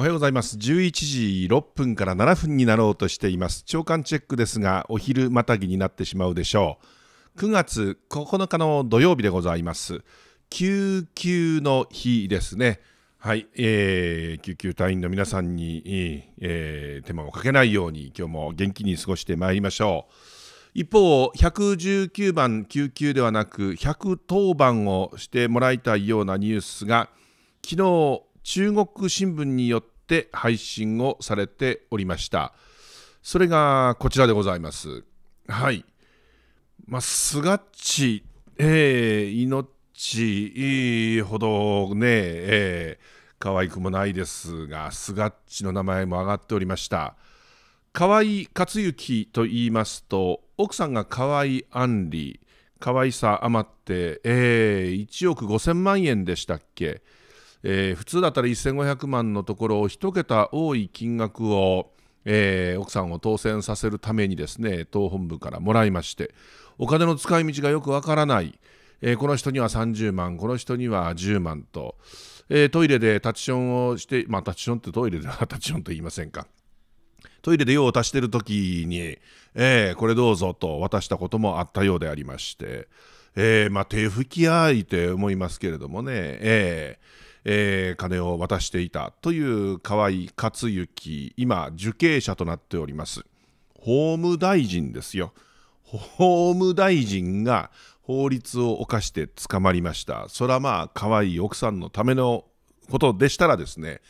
おはようございます。11時6分から7分になろうとしています。朝刊チェックですが、お昼またぎになってしまうでしょう。9月9日の土曜日でございます。救急の日ですね。はい、えー、救急隊員の皆さんに、えー、手間をかけないように、今日も元気に過ごしてまいりましょう。一方、119番救急ではなく、110番をしてもらいたいようなニュースが、昨日中国新聞によっって配信をされておりました。それがこちらでございます。はい。まあ、スガッチ、えー、命ほどね、えー、可愛くもないですが、すがっちの名前も上がっておりました。河合克行と言いますと、奥さんが河合杏里、可愛さ余って、えー、1億5000万円でしたっけ。えー、普通だったら1500万のところを1桁多い金額を、えー、奥さんを当選させるためにですね党本部からもらいましてお金の使い道がよくわからない、えー、この人には30万この人には10万と、えー、トイレでタチションをしてまあタチションってトイレではタチ ションと言いませんか。トイレで用を足してる時に、えー、これどうぞと渡したこともあったようでありまして、えー、まあ、手拭き合いって思いますけれどもね、えーえー、金を渡していたという河合克行今受刑者となっております法務大臣ですよ法務大臣が法律を犯して捕まりましたそらまあ可愛い奥さんのためのことでしたらですね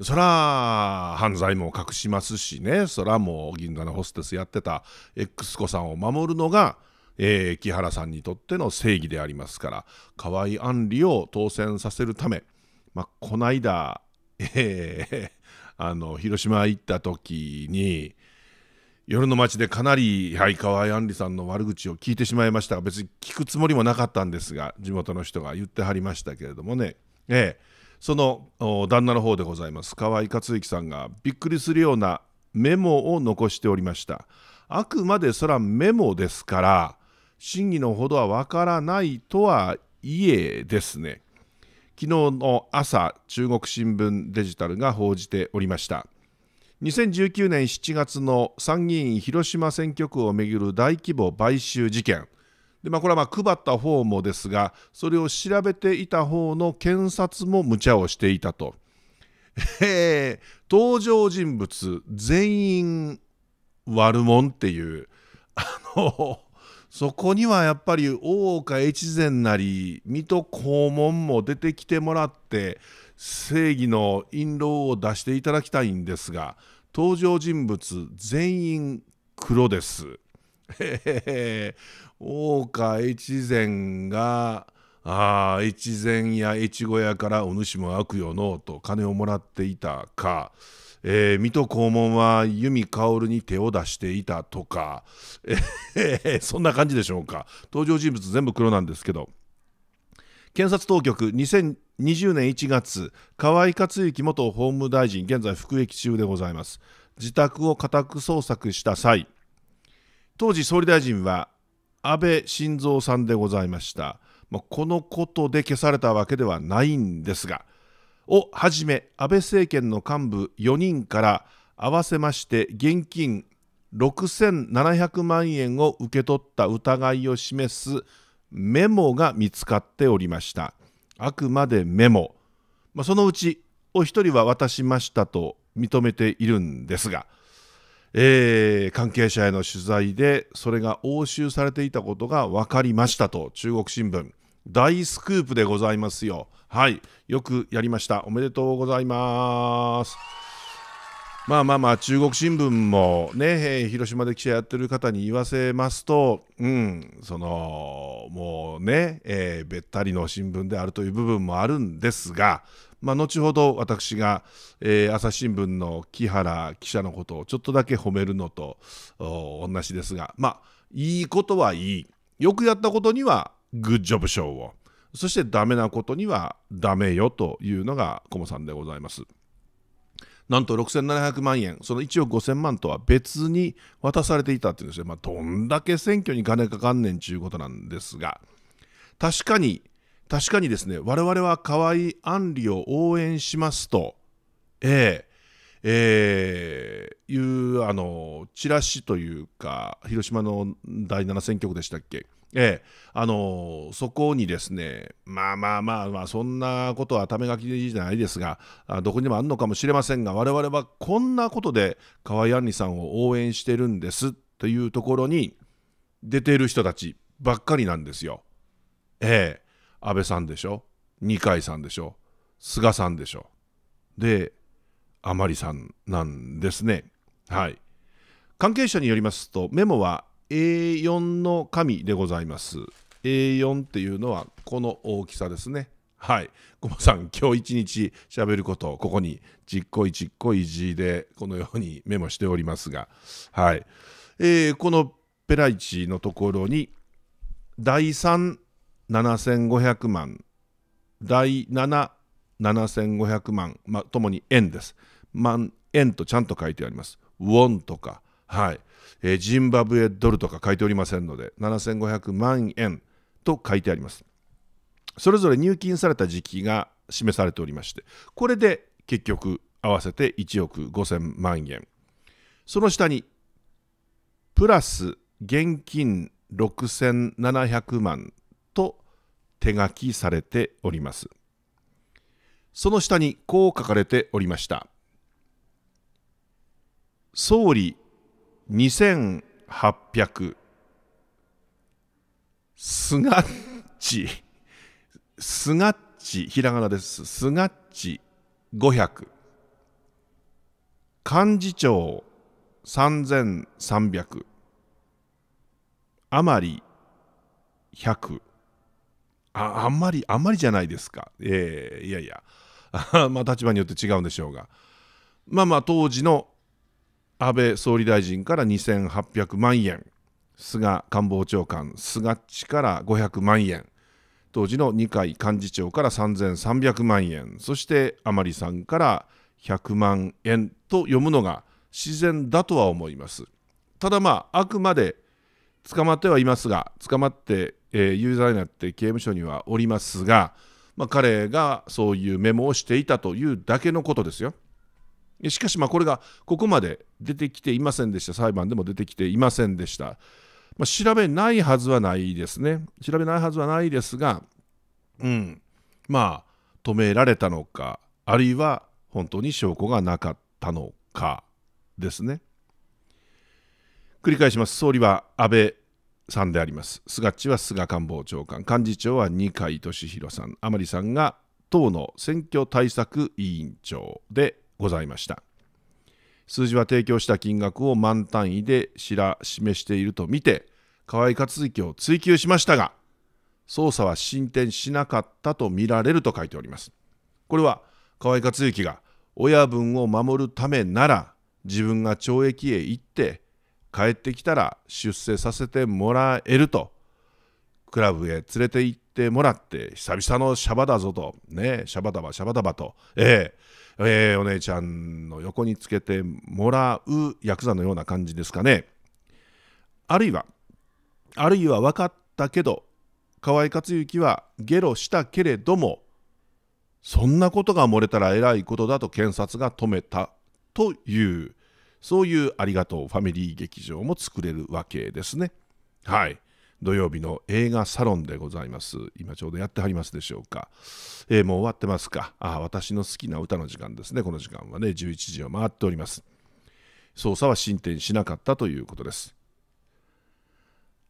そら犯罪も隠しますしねそらもう銀座のホステスやってた X 子さんを守るのがえー、木原さんにとっての正義でありますから河合案里を当選させるためまあ、この間、えー、あの広島行った時に夜の街でかなり相川杏里さんの悪口を聞いてしまいましたが別に聞くつもりもなかったんですが地元の人が言ってはりましたけれどもね、えその旦那の方でございます河合克行さんがびっくりするようなメモを残しておりましたあくまでそらメモですから真偽のほどはわからないとはいえですね昨日の朝中国新聞デジタルが報じておりました2019年7月の参議院広島選挙区をめぐる大規模買収事件で、まあ、これはま配った方もですがそれを調べていた方の検察も無茶をしていたと、えー、登場人物全員悪者っていうあのそこにはやっぱり大岡越前なり水戸黄門も出てきてもらって正義の印籠を出していただきたいんですが登場人物全員黒です。へへへ大岡越前がああ越前や越後屋からお主も悪よのうと金をもらっていたか。えー、水戸黄門は弓薫に手を出していたとか、えー、そんな感じでしょうか登場人物全部黒なんですけど検察当局2020年1月河井克行元法務大臣現在服役中でございます自宅を家宅捜索した際当時総理大臣は安倍晋三さんでございました、まあ、このことで消されたわけではないんですがをはじめ安倍政権の幹部4人から合わせまして現金6700万円を受け取った疑いを示すメモが見つかっておりましたあくまでメモ、まあ、そのうちお一人は渡しましたと認めているんですが、えー、関係者への取材でそれが押収されていたことが分かりましたと中国新聞大スクープでございますよはい、よくやりました。おめでとうございます。まあまあまあ中国新聞もね、広島で記者やってる方に言わせますと、うん、そのもうね、えー、べったりの新聞であるという部分もあるんですが、まあ、後ほど私が、えー、朝日新聞の木原記者のことをちょっとだけ褒めるのと同じですが、まあ、いいことはいい、よくやったことにはグッジョブ賞を。そしてダメなことにはダメよというのがコモさんでございます。なんと6700万円、その1億5000万とは別に渡されていたっていうんですね、まあ、どんだけ選挙に金かかんねんちゅうことなんですが、確かに、確かにですね、我々は河合安里を応援しますと、えええー、いうあのチラシというか広島の第7選挙区でしたっけええ、あのそこにですね、まあまあまあ、まあ、そんなことはため書きじゃないですが、どこにもあるのかもしれませんが、我々はこんなことで河合杏里さんを応援してるんですというところに出ている人たちばっかりなんですよ。ええ、安倍さんでしょ、二階さんでしょ、菅さんでしょ、で、甘利さんなんですね。はい。関係者によりますとメモは A4 の紙でございます。A4 っていうのはこの大きさですね。はい。コマさん、今日一日喋ることをここにちっこいちっこい字でこのようにメモしておりますが、はい。えー、このペライチのところに、第3、7500万、第7、7500万、まあ、ともに円です。万円とちゃんと書いてあります。ウォンとか、はい。えー、ジンバブエドルとか書いておりませんので7500万円と書いてありますそれぞれ入金された時期が示されておりましてこれで結局合わせて1億5000万円その下にプラス現金6700万と手書きされておりますその下にこう書かれておりました総理2800スガッチスガッチひらがなですスガッチ500幹事長3300まり100ああんまりあんまりじゃないですかえー、いやいや まあ立場によって違うんでしょうがまあまあ当時の安倍総理大臣から2800万円菅官房長官菅っちから500万円当時の二階幹事長から3300万円そして甘利さんから100万円と読むのが自然だとは思いますただまああくまで捕まってはいますが捕まって、えー、有罪になって刑務所にはおりますが、まあ、彼がそういうメモをしていたというだけのことですよ。しかし、これがここまで出てきていませんでした。裁判でも出てきていませんでした。まあ、調べないはずはないですね。調べないはずはないですが、うん、まあ、止められたのか、あるいは本当に証拠がなかったのかですね。繰り返します。総理は安倍さんであります。菅っちは菅官房長官、幹事長は二階俊博さん、甘利さんが党の選挙対策委員長でございました。数字は提供した金額を満単位で知ら示していると見て、河合克行を追及しましたが、捜査は進展しなかったと見られると書いております。これは河合克行が親分を守るためなら自分が懲役へ行って帰ってきたら出世させてもらえるとクラブへ連れて行ってもらって久々のシャバだぞとねシャバダバシャバダバとえええー、お姉ちゃんの横につけてもらうヤクザのような感じですかね。あるいは、あるいは分かったけど、河合克行はゲロしたけれども、そんなことが漏れたらえらいことだと検察が止めたという、そういうありがとうファミリー劇場も作れるわけですね。はい。土曜日の映画サロンでございます。今ちょうどやってはりますでしょうか。えー、もう終わってますか。あ、私の好きな歌の時間ですね。この時間はね、11時を回っております。捜査は進展しなかったということです。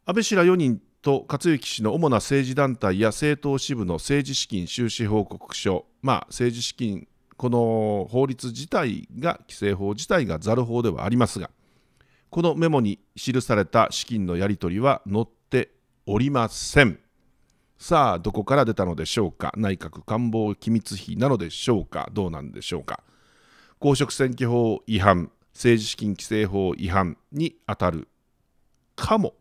安倍氏ら4人と克行氏の主な政治団体や政党支部の政治資金収支報告書、まあ、政治資金、この法律自体が、規制法自体がざる法ではありますが、このメモに記された資金のやり取りは載っておりません。さあ、どこから出たのでしょうか内閣官房機密費なのでしょうかどうなんでしょうか公職選挙法違反、政治資金規正法違反に当たるかも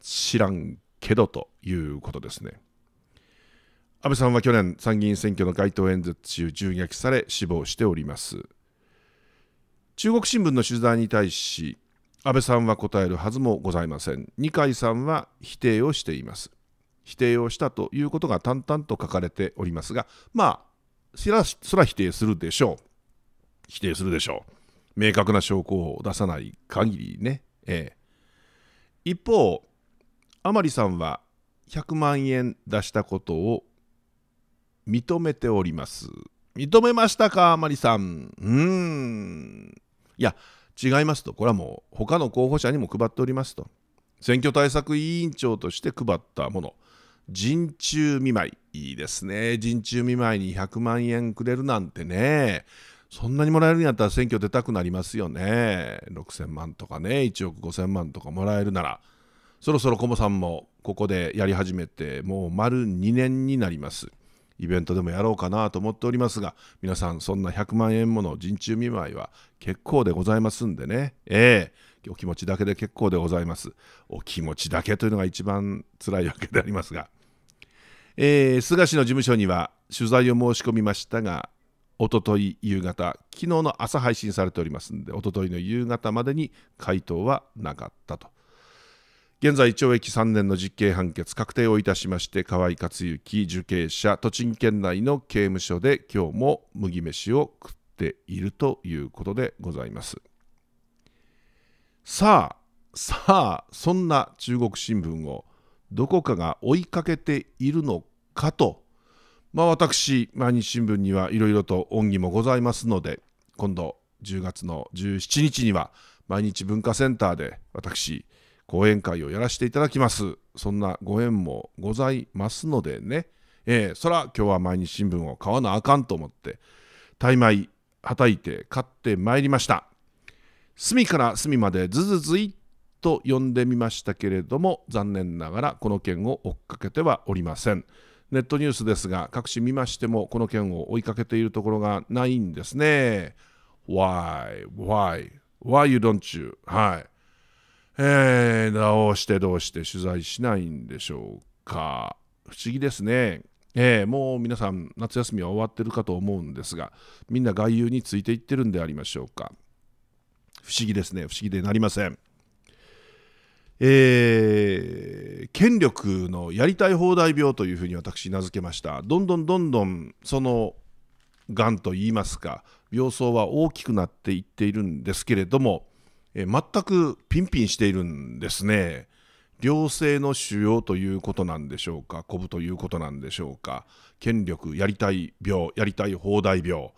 知らんけどということですね。安倍さんは去年、参議院選挙の街頭演説中、銃撃され死亡しております。中国新聞の取材に対し、安倍さんは答えるはずもございません二階さんは否定をしています否定をしたということが淡々と書かれておりますがまあそらそら否定するでしょう否定するでしょう明確な証拠を出さない限りねええ一方甘利さんは100万円出したことを認めております認めましたか甘利さんうーんいや違いますと、これはもう他の候補者にも配っておりますと、選挙対策委員長として配ったもの、陣中見舞い、いいですね、陣中見舞いに100万円くれるなんてね、そんなにもらえるんやったら選挙出たくなりますよね、6000万とかね、1億5000万とかもらえるなら、そろそろコモさんもここでやり始めて、もう丸2年になります。イベントでもやろうかなと思っておりますが、皆さんそんな100万円もの人中見舞いは結構でございますんでね。ええー、お気持ちだけで結構でございます。お気持ちだけというのが一番辛いわけでありますが。えー、菅氏の事務所には取材を申し込みましたが、おととい夕方、昨日の朝配信されておりますんで、おとといの夕方までに回答はなかったと。現在懲役3年の実刑判決確定をいたしまして河合克行受刑者栃木県内の刑務所で今日も麦飯を食っているということでございますさあさあそんな中国新聞をどこかが追いかけているのかとまあ私毎日新聞にはいろいろと恩義もございますので今度10月の17日には毎日文化センターで私講演会をやらせていただきます。そんなご縁もございますのでね。えー、そら今日は毎日新聞を買わなあかんと思って、大枚はたいて買ってまいりました。隅から隅までずずずいと呼んでみましたけれども、残念ながらこの件を追っかけてはおりません。ネットニュースですが、各紙見ましてもこの件を追いかけているところがないんですね。Why? Why? Why you don't you? はい。えー、どうしてどうして取材しないんでしょうか。不思議ですね。えー、もう皆さん夏休みは終わってるかと思うんですがみんな外遊についていってるんでありましょうか不思議ですね不思議でなりませんえー、権力のやりたい放題病というふうに私名付けましたどんどんどんどんそのがんといいますか病巣は大きくなっていっているんですけれどもえ全くピンピンしているんですね。良性の腫瘍ということなんでしょうか、コブということなんでしょうか、権力、やりたい病、やりたい放題病、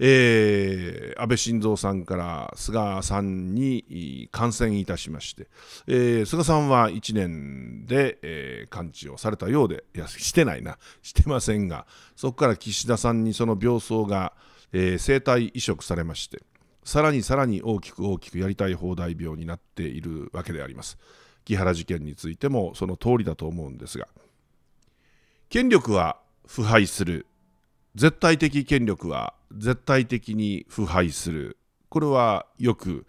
えー、安倍晋三さんから菅さんに感染いたしまして、えー、菅さんは1年で、えー、完治をされたようで、いや、してないな、してませんが、そこから岸田さんにその病巣が、えー、生体移植されまして、さらにさらに大きく大きくやりたい放題病になっているわけであります。木原事件についてもその通りだと思うんですが権力は腐敗する絶対的権力は絶対的に腐敗するこれはよく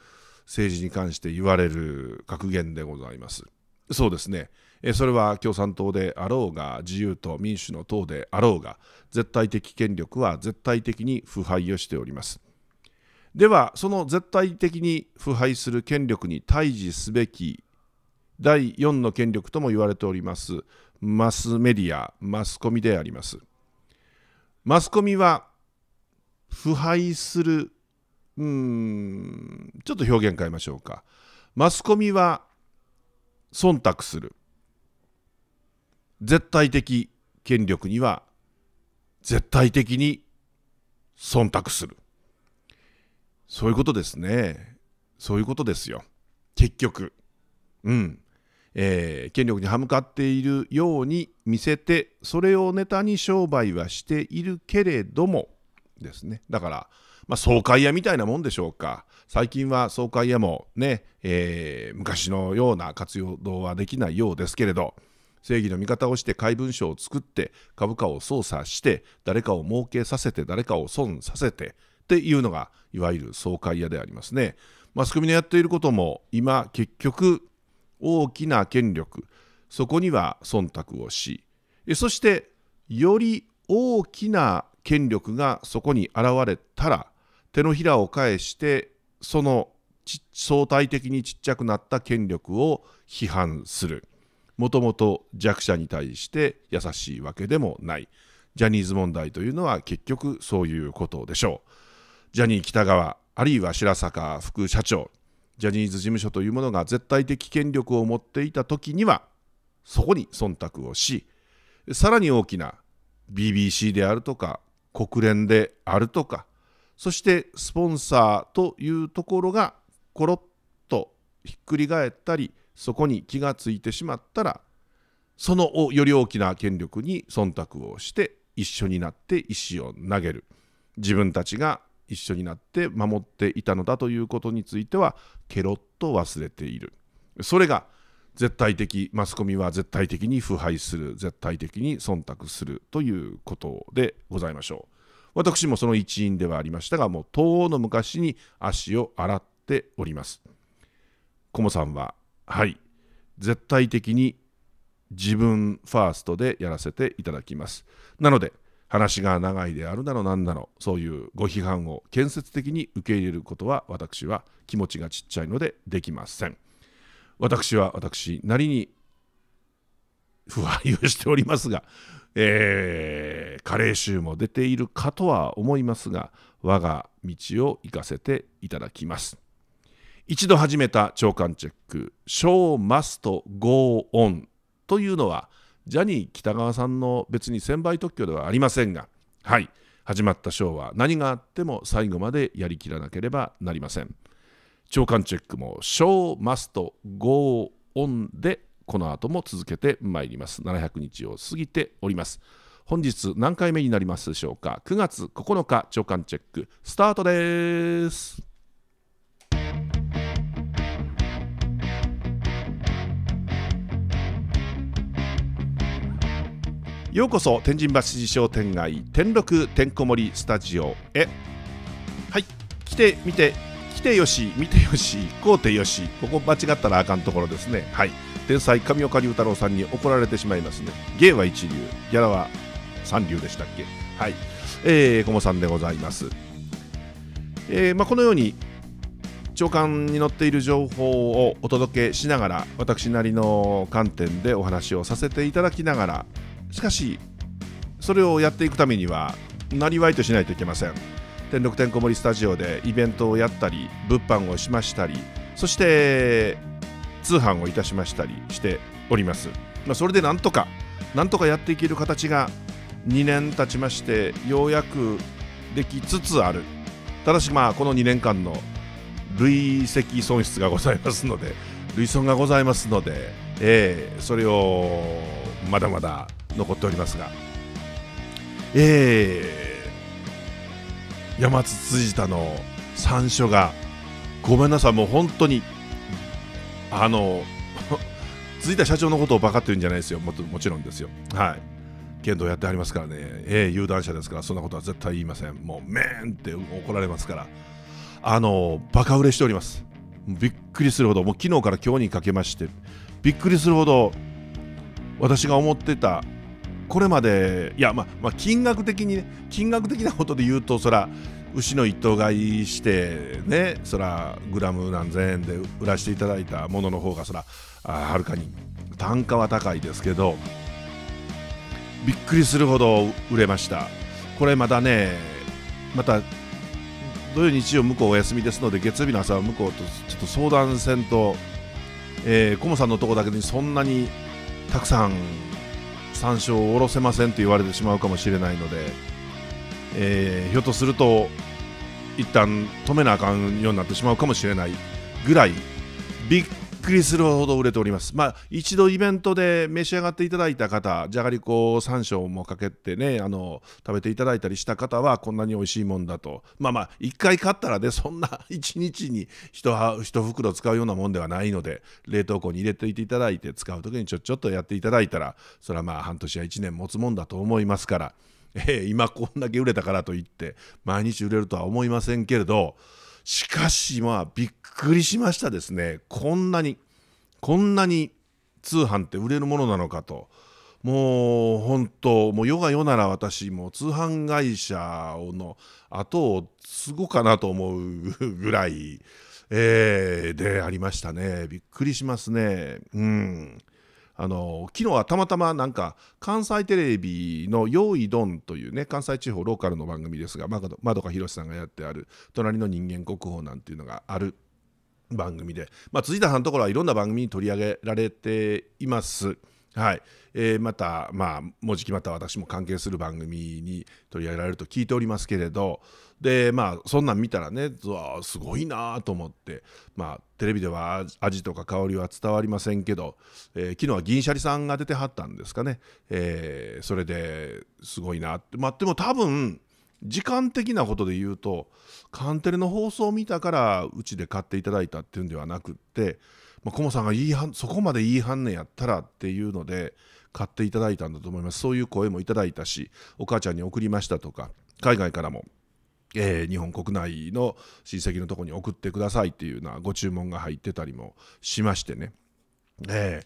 政治に関して言われる格言でございます。そうですねそれは共産党であろうが自由と民主の党であろうが絶対的権力は絶対的に腐敗をしております。ではその絶対的に腐敗する権力に対峙すべき第4の権力とも言われておりますマスメディアマスコミでありますマスコミは腐敗するうんちょっと表現変えましょうかマスコミは忖度する絶対的権力には絶対的に忖度するそういうことですね。そういうことですよ。結局。うん。えー、権力に歯向かっているように見せてそれをネタに商売はしているけれどもですねだから、まあ、総会屋みたいなもんでしょうか最近は総会屋もね、えー、昔のような活動はできないようですけれど正義の味方をして怪文書を作って株価を操作して誰かを儲けさせて誰かを損させてっていうのがいわゆる総会屋でありますねマスコミのやっていることも今結局大きな権力そこには忖度をしそしてより大きな権力がそこに現れたら手のひらを返してその相対的にちっちゃくなった権力を批判するもともと弱者に対して優しいわけでもないジャニーズ問題というのは結局そういうことでしょうジャニー喜多川あるいは白坂副社長ジャニーズ事務所というものが絶対的権力を持っていた時にはそこに忖度をしさらに大きな BBC であるとか国連であるとかそしてスポンサーというところがコロッとひっくり返ったりそこに気がついてしまったらそのより大きな権力に忖度をして一緒になって石を投げる自分たちが一緒になって守っていたのだということについてはケロッと忘れているそれが絶対的マスコミは絶対的に腐敗する絶対的に忖度するということでございましょう私もその一員ではありましたがもう東欧の昔に足を洗っておりますコモさんははい絶対的に自分ファーストでやらせていただきますなので話が長いであるだろうなんだろうそういうご批判を建設的に受け入れることは私は気持ちがちっちゃいのでできません私は私なりに不安をしておりますが、えー、加齢臭も出ているかとは思いますが我が道を行かせていただきます一度始めた長官チェック「ショーマストゴー g というのは「ジャニー北川さんの別に専売特許ではありませんが、はい、始まったショーは何があっても最後までやりきらなければなりません。長官チェックも「ショーマストゴーオンでこの後も続けてまいります。700日を過ぎております。本日何回目になりますでしょうか9月9日長官チェックスタートですようこそ天神橋筋商店街天禄天んこ盛りスタジオへはい来てみて来てよし見てよしこうてよしここ間違ったらあかんところですねはい天才神岡龍太郎さんに怒られてしまいますね芸は一流ギャラは三流でしたっけはいえー、小茂さんでございますえーまあ、このように長官に載っている情報をお届けしながら私なりの観点でお話をさせていただきながらしかしそれをやっていくためにはなりわいとしないといけません天禄天んこもりスタジオでイベントをやったり物販をしましたりそして通販をいたしましたりしております、まあ、それでなんとかなんとかやっていける形が2年経ちましてようやくできつつあるただしまあこの2年間の累積損失がございますので累損がございますので、えー、それをまだまだ残っておりますが、えー、山津辻田の山椒がごめんなさい、もう本当に、あの、辻田社長のことをバカって言うんじゃないですよ、ももちろんですよ。はい。剣道やってありますからね、えー、有段者ですから、そんなことは絶対言いません。もう、メーンって怒られますから、あの、バカ売れしております。びっくりするほど、もう昨日から今日にかけまして、びっくりするほど、私が思ってたこれまでいや、まあ、まあ金額的にね金額的なことで言うとそら牛の一頭買いしてねそらグラム何千円で売らせていただいたものの方がそらはるかに単価は高いですけどびっくりするほど売れましたこれまたねまた土曜日曜向こうお休みですので月曜日の朝は向こうとちょっと相談せんと、えー、コモさんのとこだけにそんなにたくさん参照を下ろせませんと言われてしまうかもしれないので、えー、ひょっとすると一旦止めなあかんようになってしまうかもしれないぐらいビッくりするほど売れております。まあ、一度イベントで召し上がっていただいた方、じゃがりこ3章もかけてね、あの、食べていただいたりした方は、こんなに美味しいもんだと。まあまあ、一回買ったらね、そんな 一日に一袋使うようなもんではないので、冷凍庫に入れていただいて、使う時にちょちょっとやっていただいたら、それはまあ、半年や1年持つもんだと思いますから、え今こんだけ売れたからといって、毎日売れるとは思いませんけれど、しかしまあびっくりしましたですねこんなにこんなに通販って売れるものなのかともう本当もう世が世なら私も通販会社の後を継ごうかなと思うぐらい、えー、でありましたねびっくりしますねうん。あの昨日はたまたまなんか関西テレビの「用意ドン」というね関西地方ローカルの番組ですが窓かひろしさんがやってある「隣の人間国宝」なんていうのがある番組で、まあ、辻田さんのところはいろんな番組に取り上げられています。はいえー、また、まあ、もうじきまた私も関係する番組に取り上げられると聞いておりますけれどで、まあ、そんなん見たらねすごいなと思って、まあ、テレビでは味とか香りは伝わりませんけど、えー、昨日は銀シャリさんが出てはったんですかね、えー、それですごいなって、まあ、でも多分時間的なことで言うとカンテレの放送を見たからうちで買っていただいたっていうんではなくって。まあ、コモさんがいいそこまでいい反応やったらっていうので買っていただいたんだと思いますそういう声もいただいたしお母ちゃんに送りましたとか海外からも、えー、日本国内の親戚のとこに送ってくださいっていうようなご注文が入ってたりもしましてね、えー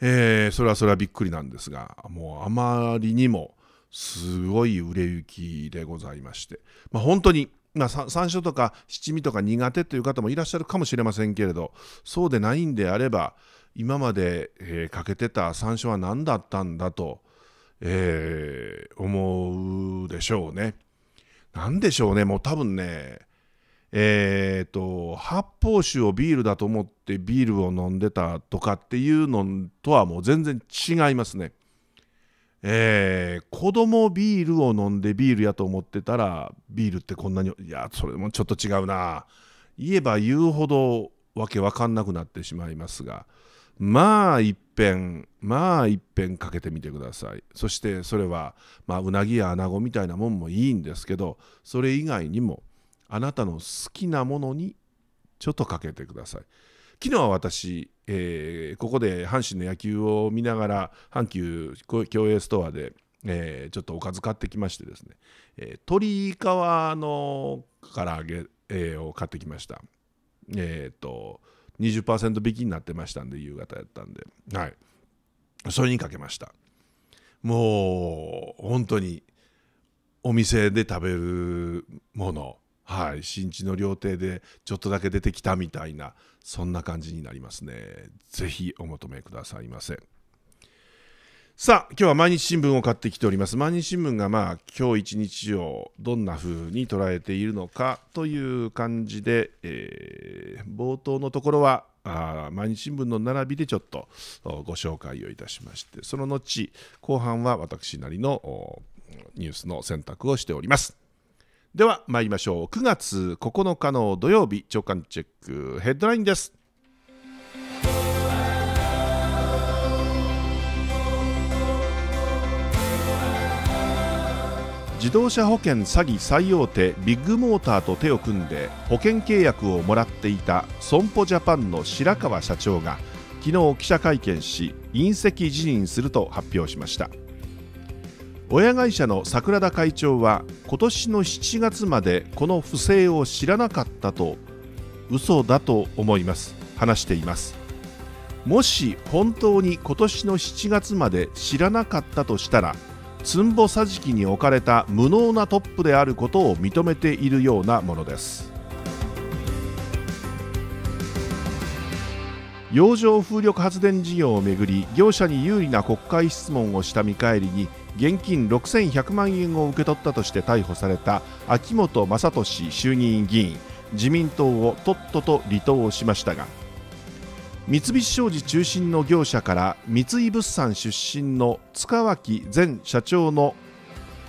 えー、それはそれはびっくりなんですがもうあまりにもすごい売れ行きでございまして、まあ、本当にまあ、山椒とか七味とか苦手という方もいらっしゃるかもしれませんけれどそうでないんであれば今まで、えー、かけてた山椒は何だったんだと、えー、思うでしょうね。何でしょうねもう多分ねえーと、と発泡酒をビールだと思ってビールを飲んでたとかっていうのとはもう全然違いますね。えー、子供ビールを飲んでビールやと思ってたらビールってこんなにいやそれもちょっと違うな言えば言うほどわけわかんなくなってしまいますがまあいっぺんまあいっぺんかけてみてくださいそしてそれは、まあ、うなぎやアナゴみたいなもんもいいんですけどそれ以外にもあなたの好きなものにちょっとかけてください。昨日は私、えー、ここで阪神の野球を見ながら阪急競泳ストアで、えー、ちょっとおかず買ってきましてですね、えー、鶏皮の唐揚げ、えー、を買ってきましたえっ、ー、と20%引きになってましたんで夕方やったんではいそれにかけましたもう本当にお店で食べるものはい、新地の料亭でちょっとだけ出てきたみたいなそんな感じになりますね是非お求めくださいませさあ今日は毎日新聞を買ってきております毎日新聞がまあ今日一日をどんな風に捉えているのかという感じで、えー、冒頭のところはあ毎日新聞の並びでちょっとご紹介をいたしましてその後後半は私なりのニュースの選択をしております。では参りましょう9月9日の土曜日長官チェックヘッドラインです自動車保険詐欺最大手ビッグモーターと手を組んで保険契約をもらっていた損保ジャパンの白川社長が昨日記者会見し引責辞任すると発表しました。親会社の桜田会長は今年の7月までこの不正を知らなかったと嘘だと思います話していますもし本当に今年の7月まで知らなかったとしたらつんぼ桟敷に置かれた無能なトップであることを認めているようなものです洋上風力発電事業をめぐり業者に有利な国会質問をした見返りに現金6100万円を受け取ったとして逮捕された秋本雅俊衆議院議員自民党をとっとと離党しましたが三菱商事中心の業者から三井物産出身の塚脇前社長の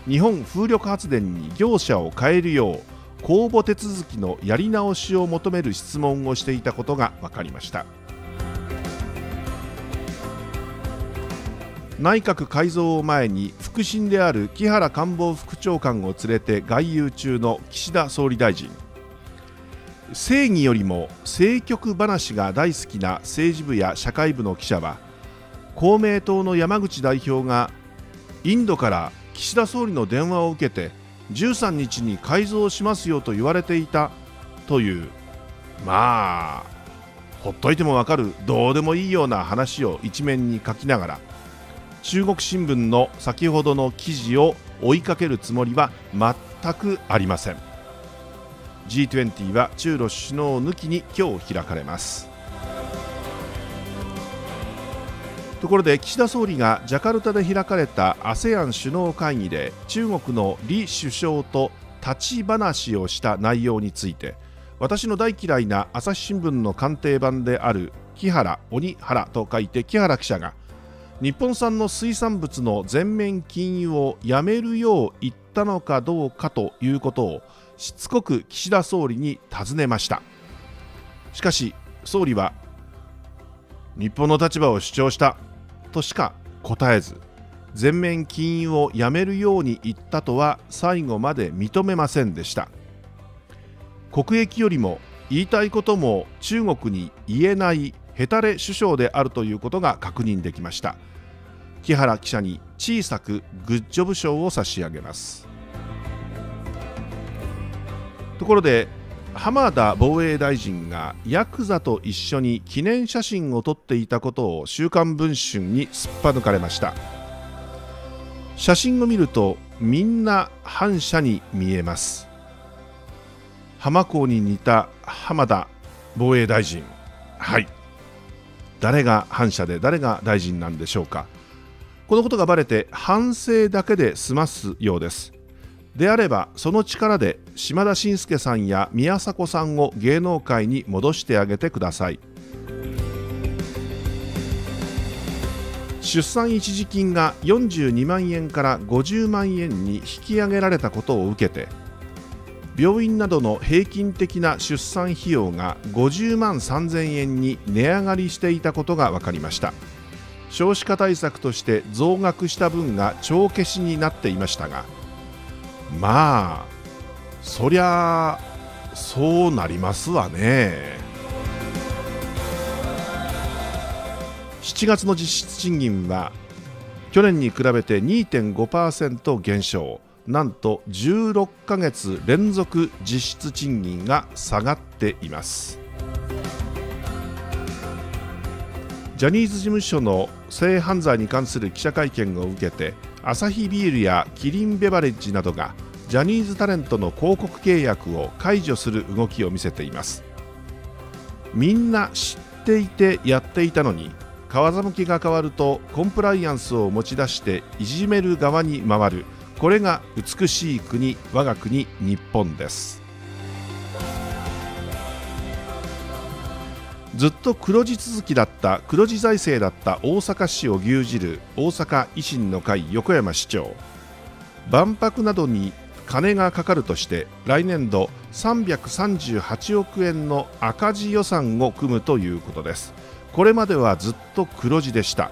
日本風力発電に業者を変えるよう公募手続きのやり直しを求める質問をしていたことが分かりました。内閣改造を前に副審である木原官房副長官を連れて外遊中の岸田総理大臣正義よりも政局話が大好きな政治部や社会部の記者は公明党の山口代表がインドから岸田総理の電話を受けて13日に改造しますよと言われていたというまあほっといてもわかるどうでもいいような話を一面に書きながら中国新聞の先ほどの記事を追いかけるつもりは全くありません G20 は中ロ首脳抜きに今日開かれますところで岸田総理がジャカルタで開かれた ASEAN 首脳会議で中国の李首相と立ち話をした内容について私の大嫌いな朝日新聞の官邸版である木原鬼原と書いて木原記者が「日本産の水産物の全面禁輸をやめるよう言ったのかどうかということをしつこく岸田総理に尋ねましたしかし総理は日本の立場を主張したとしか答えず全面禁輸をやめるように言ったとは最後まで認めませんでした国益よりも言いたいことも中国に言えないヘタレ首相であるということが確認できました木原記者に小さくグッジョブ賞を差し上げますところで浜田防衛大臣がヤクザと一緒に記念写真を撮っていたことを「週刊文春」にすっぱ抜かれました写真を見るとみんな反射に見えます浜港に似た浜田防衛大臣はい誰が反射で誰が大臣なんでしょうかこのことがばれて反省だけで済ますようですであればその力で島田紳介さんや宮迫さんを芸能界に戻してあげてください出産一時金が42万円から50万円に引き上げられたことを受けて病院などの平均的な出産費用が50万3000円に値上がりしていたことが分かりました。少子化対策として増額した分が帳消しになっていましたがまあそりゃそうなりますわね7月の実質賃金は去年に比べて2.5%減少なんと16ヶ月連続実質賃金が下がっています。ジャニーズ事務所の性犯罪に関する記者会見を受けてアサヒビールやキリンベバレッジなどがジャニーズタレントの広告契約を解除する動きを見せていますみんな知っていてやっていたのに風向きが変わるとコンプライアンスを持ち出していじめる側に回るこれが美しい国我が国日本ですずっと黒字続きだった黒字財政だった大阪市を牛耳る大阪維新の会横山市長万博などに金がかかるとして来年度338億円の赤字予算を組むということですこれまではずっと黒字でした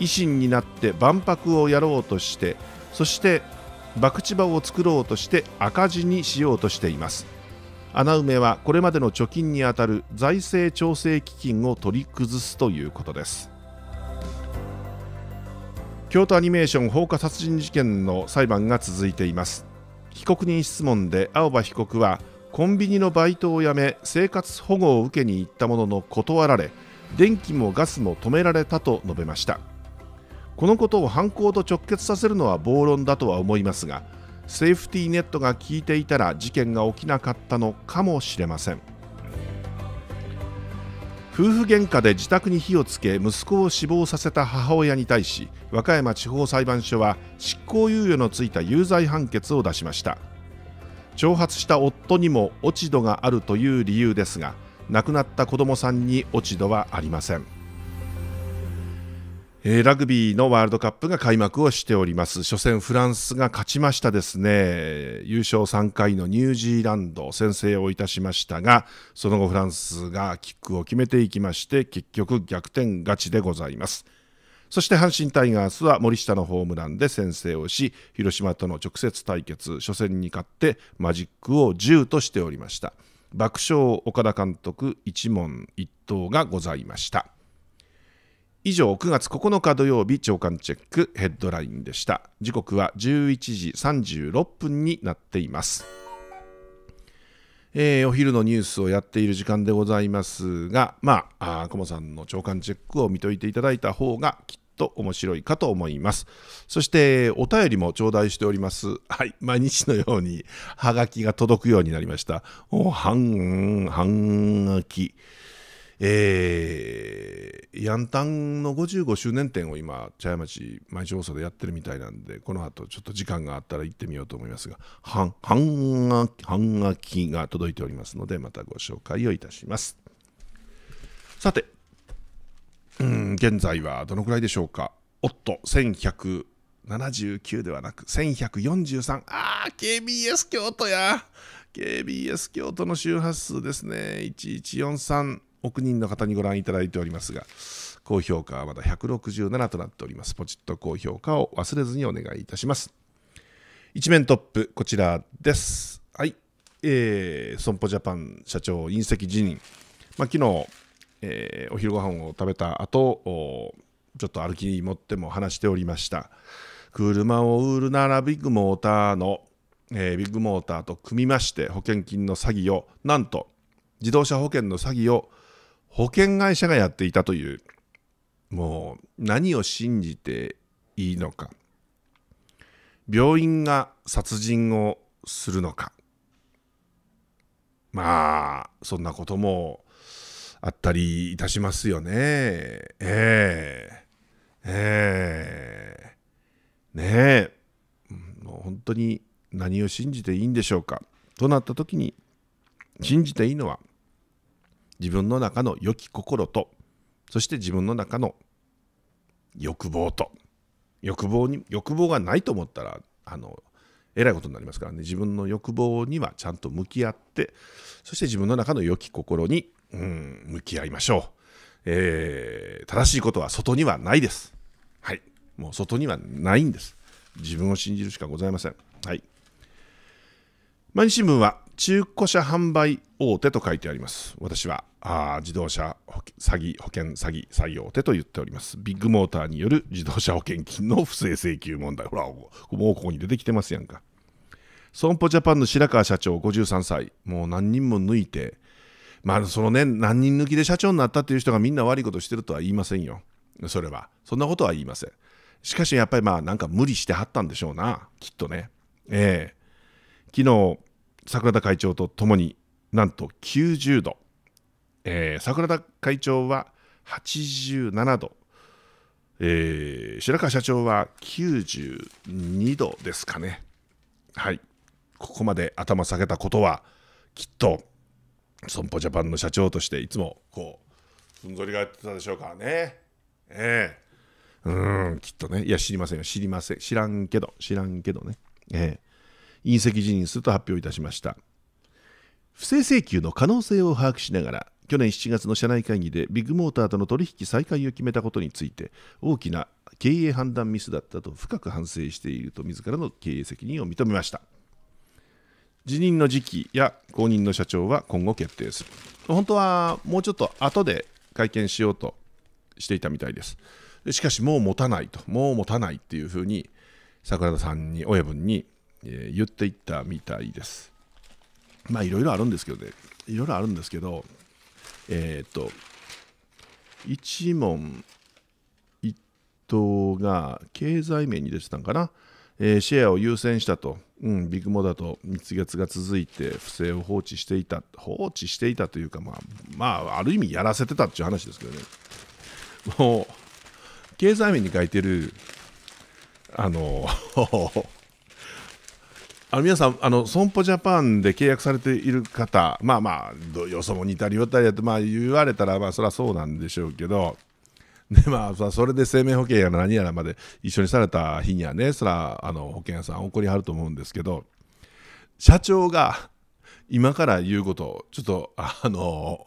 維新になって万博をやろうとしてそして博打場を作ろうとして赤字にしようとしています穴埋めはこれまでの貯金にあたる財政調整基金を取り崩すということです京都アニメーション放火殺人事件の裁判が続いています被告人質問で青葉被告はコンビニのバイトを辞め生活保護を受けに行ったものの断られ電気もガスも止められたと述べましたこのことを犯行と直結させるのは暴論だとは思いますがセーフティーネットが効いていたら事件が起きなかったのかもしれません夫婦喧嘩で自宅に火をつけ息子を死亡させた母親に対し和歌山地方裁判所は執行猶予のついた有罪判決を出しました挑発した夫にも落ち度があるという理由ですが亡くなった子供さんに落ち度はありませんえー、ラグビーのワールドカップが開幕をしております。初戦フランスが勝ちましたですね。優勝3回のニュージーランド先制をいたしましたが、その後フランスがキックを決めていきまして、結局逆転勝ちでございます。そして阪神タイガースは森下のホームランで先制をし、広島との直接対決、初戦に勝ってマジックを10としておりました。爆笑岡田監督一問一答がございました。以上9月9日土曜日朝刊チェックヘッドラインでした時刻は11時36分になっています、えー、お昼のニュースをやっている時間でございますがまあコモさんの朝刊チェックを見といていただいた方がきっと面白いかと思いますそしてお便りも頂戴しておりますはい毎日のようにハガキが届くようになりましたおはんはんがきえー、ヤンタンの55周年展を今茶屋町毎日放送でやってるみたいなんでこの後ちょっと時間があったら行ってみようと思いますが半半半書きが届いておりますのでまたご紹介をいたしますさてうん現在はどのくらいでしょうかおっと1179ではなく1143あー KBS 京都や KBS 京都の周波数ですね1143億人の方にご覧いただいておりますが、高評価はまだ167となっております。ポチッと高評価を忘れずにお願いいたします。一面トップ、こちらです。はい。えー、損保ジャパン社長隕石辞任。まあ、昨日、えー、お昼ご飯を食べた後、ちょっと歩きに持っても話しておりました。車を売るならビッグモーターの、えー、ビッグモーターと組みまして保険金の詐欺をなんと自動車保険の詐欺を保険会社がやっていたというもう何を信じていいのか病院が殺人をするのかまあそんなこともあったりいたしますよねええええねえもう本当に何を信じていいんでしょうかとなった時に信じていいのは自分の中の良き心とそして自分の中の欲望と欲望に欲望がないと思ったらあのえらいことになりますからね自分の欲望にはちゃんと向き合ってそして自分の中の良き心に、うん、向き合いましょう、えー、正しいことは外にはないですはいもう外にはないんです自分を信じるしかございませんはい毎日新聞は中古車販売大手と書いてあります私はあ自動車詐欺保険詐欺採用手と言っておりますビッグモーターによる自動車保険金の不正請求問題ほらもうここに出てきてますやんか損保ジャパンの白川社長53歳もう何人も抜いてまあそのね何人抜きで社長になったっていう人がみんな悪いことしてるとは言いませんよそれはそんなことは言いませんしかしやっぱりまあなんか無理してはったんでしょうなきっとねええ昨日桜田会長とともになんと90度えー、桜田会長は87度、えー、白川社長は92度ですかね。はい、ここまで頭下げたことはきっと損保ジャパンの社長としていつもこうふんぞり返ってたでしょうからね。ええー、うんきっとねいや知りませんよ知りません知らんけど知らんけどね。ええ隕石辞任すると発表いたしました。不正請求の可能性を把握しながら去年7月の社内会議でビッグモーターとの取引再開を決めたことについて大きな経営判断ミスだったと深く反省していると自らの経営責任を認めました辞任の時期や後任の社長は今後決定する本当はもうちょっと後で会見しようとしていたみたいですしかしもう持たないともう持たないっていうふうに桜田さんに親分に言っていったみたいですまあいろいろあるんですけどねいろいろあるんですけどえっ、ー、と一問一答が経済面に出てたんかな、えー、シェアを優先したと、うん、ビッグモーダーと蜜月が続いて不正を放置していた放置していたというか、まあ、まあある意味やらせてたっていう話ですけどねもう経済面に書いてるあのあの皆さん、あの損保ジャパンで契約されている方、まあまあ、よそも似たり寄ったりだと、まあ、言われたら、まあ、それはそうなんでしょうけど、でまあ、それで生命保険やら何やらまで一緒にされた日にはね、そらあの保険屋さん、怒りはると思うんですけど、社長が今から言うこと、を、ちょっと、あの、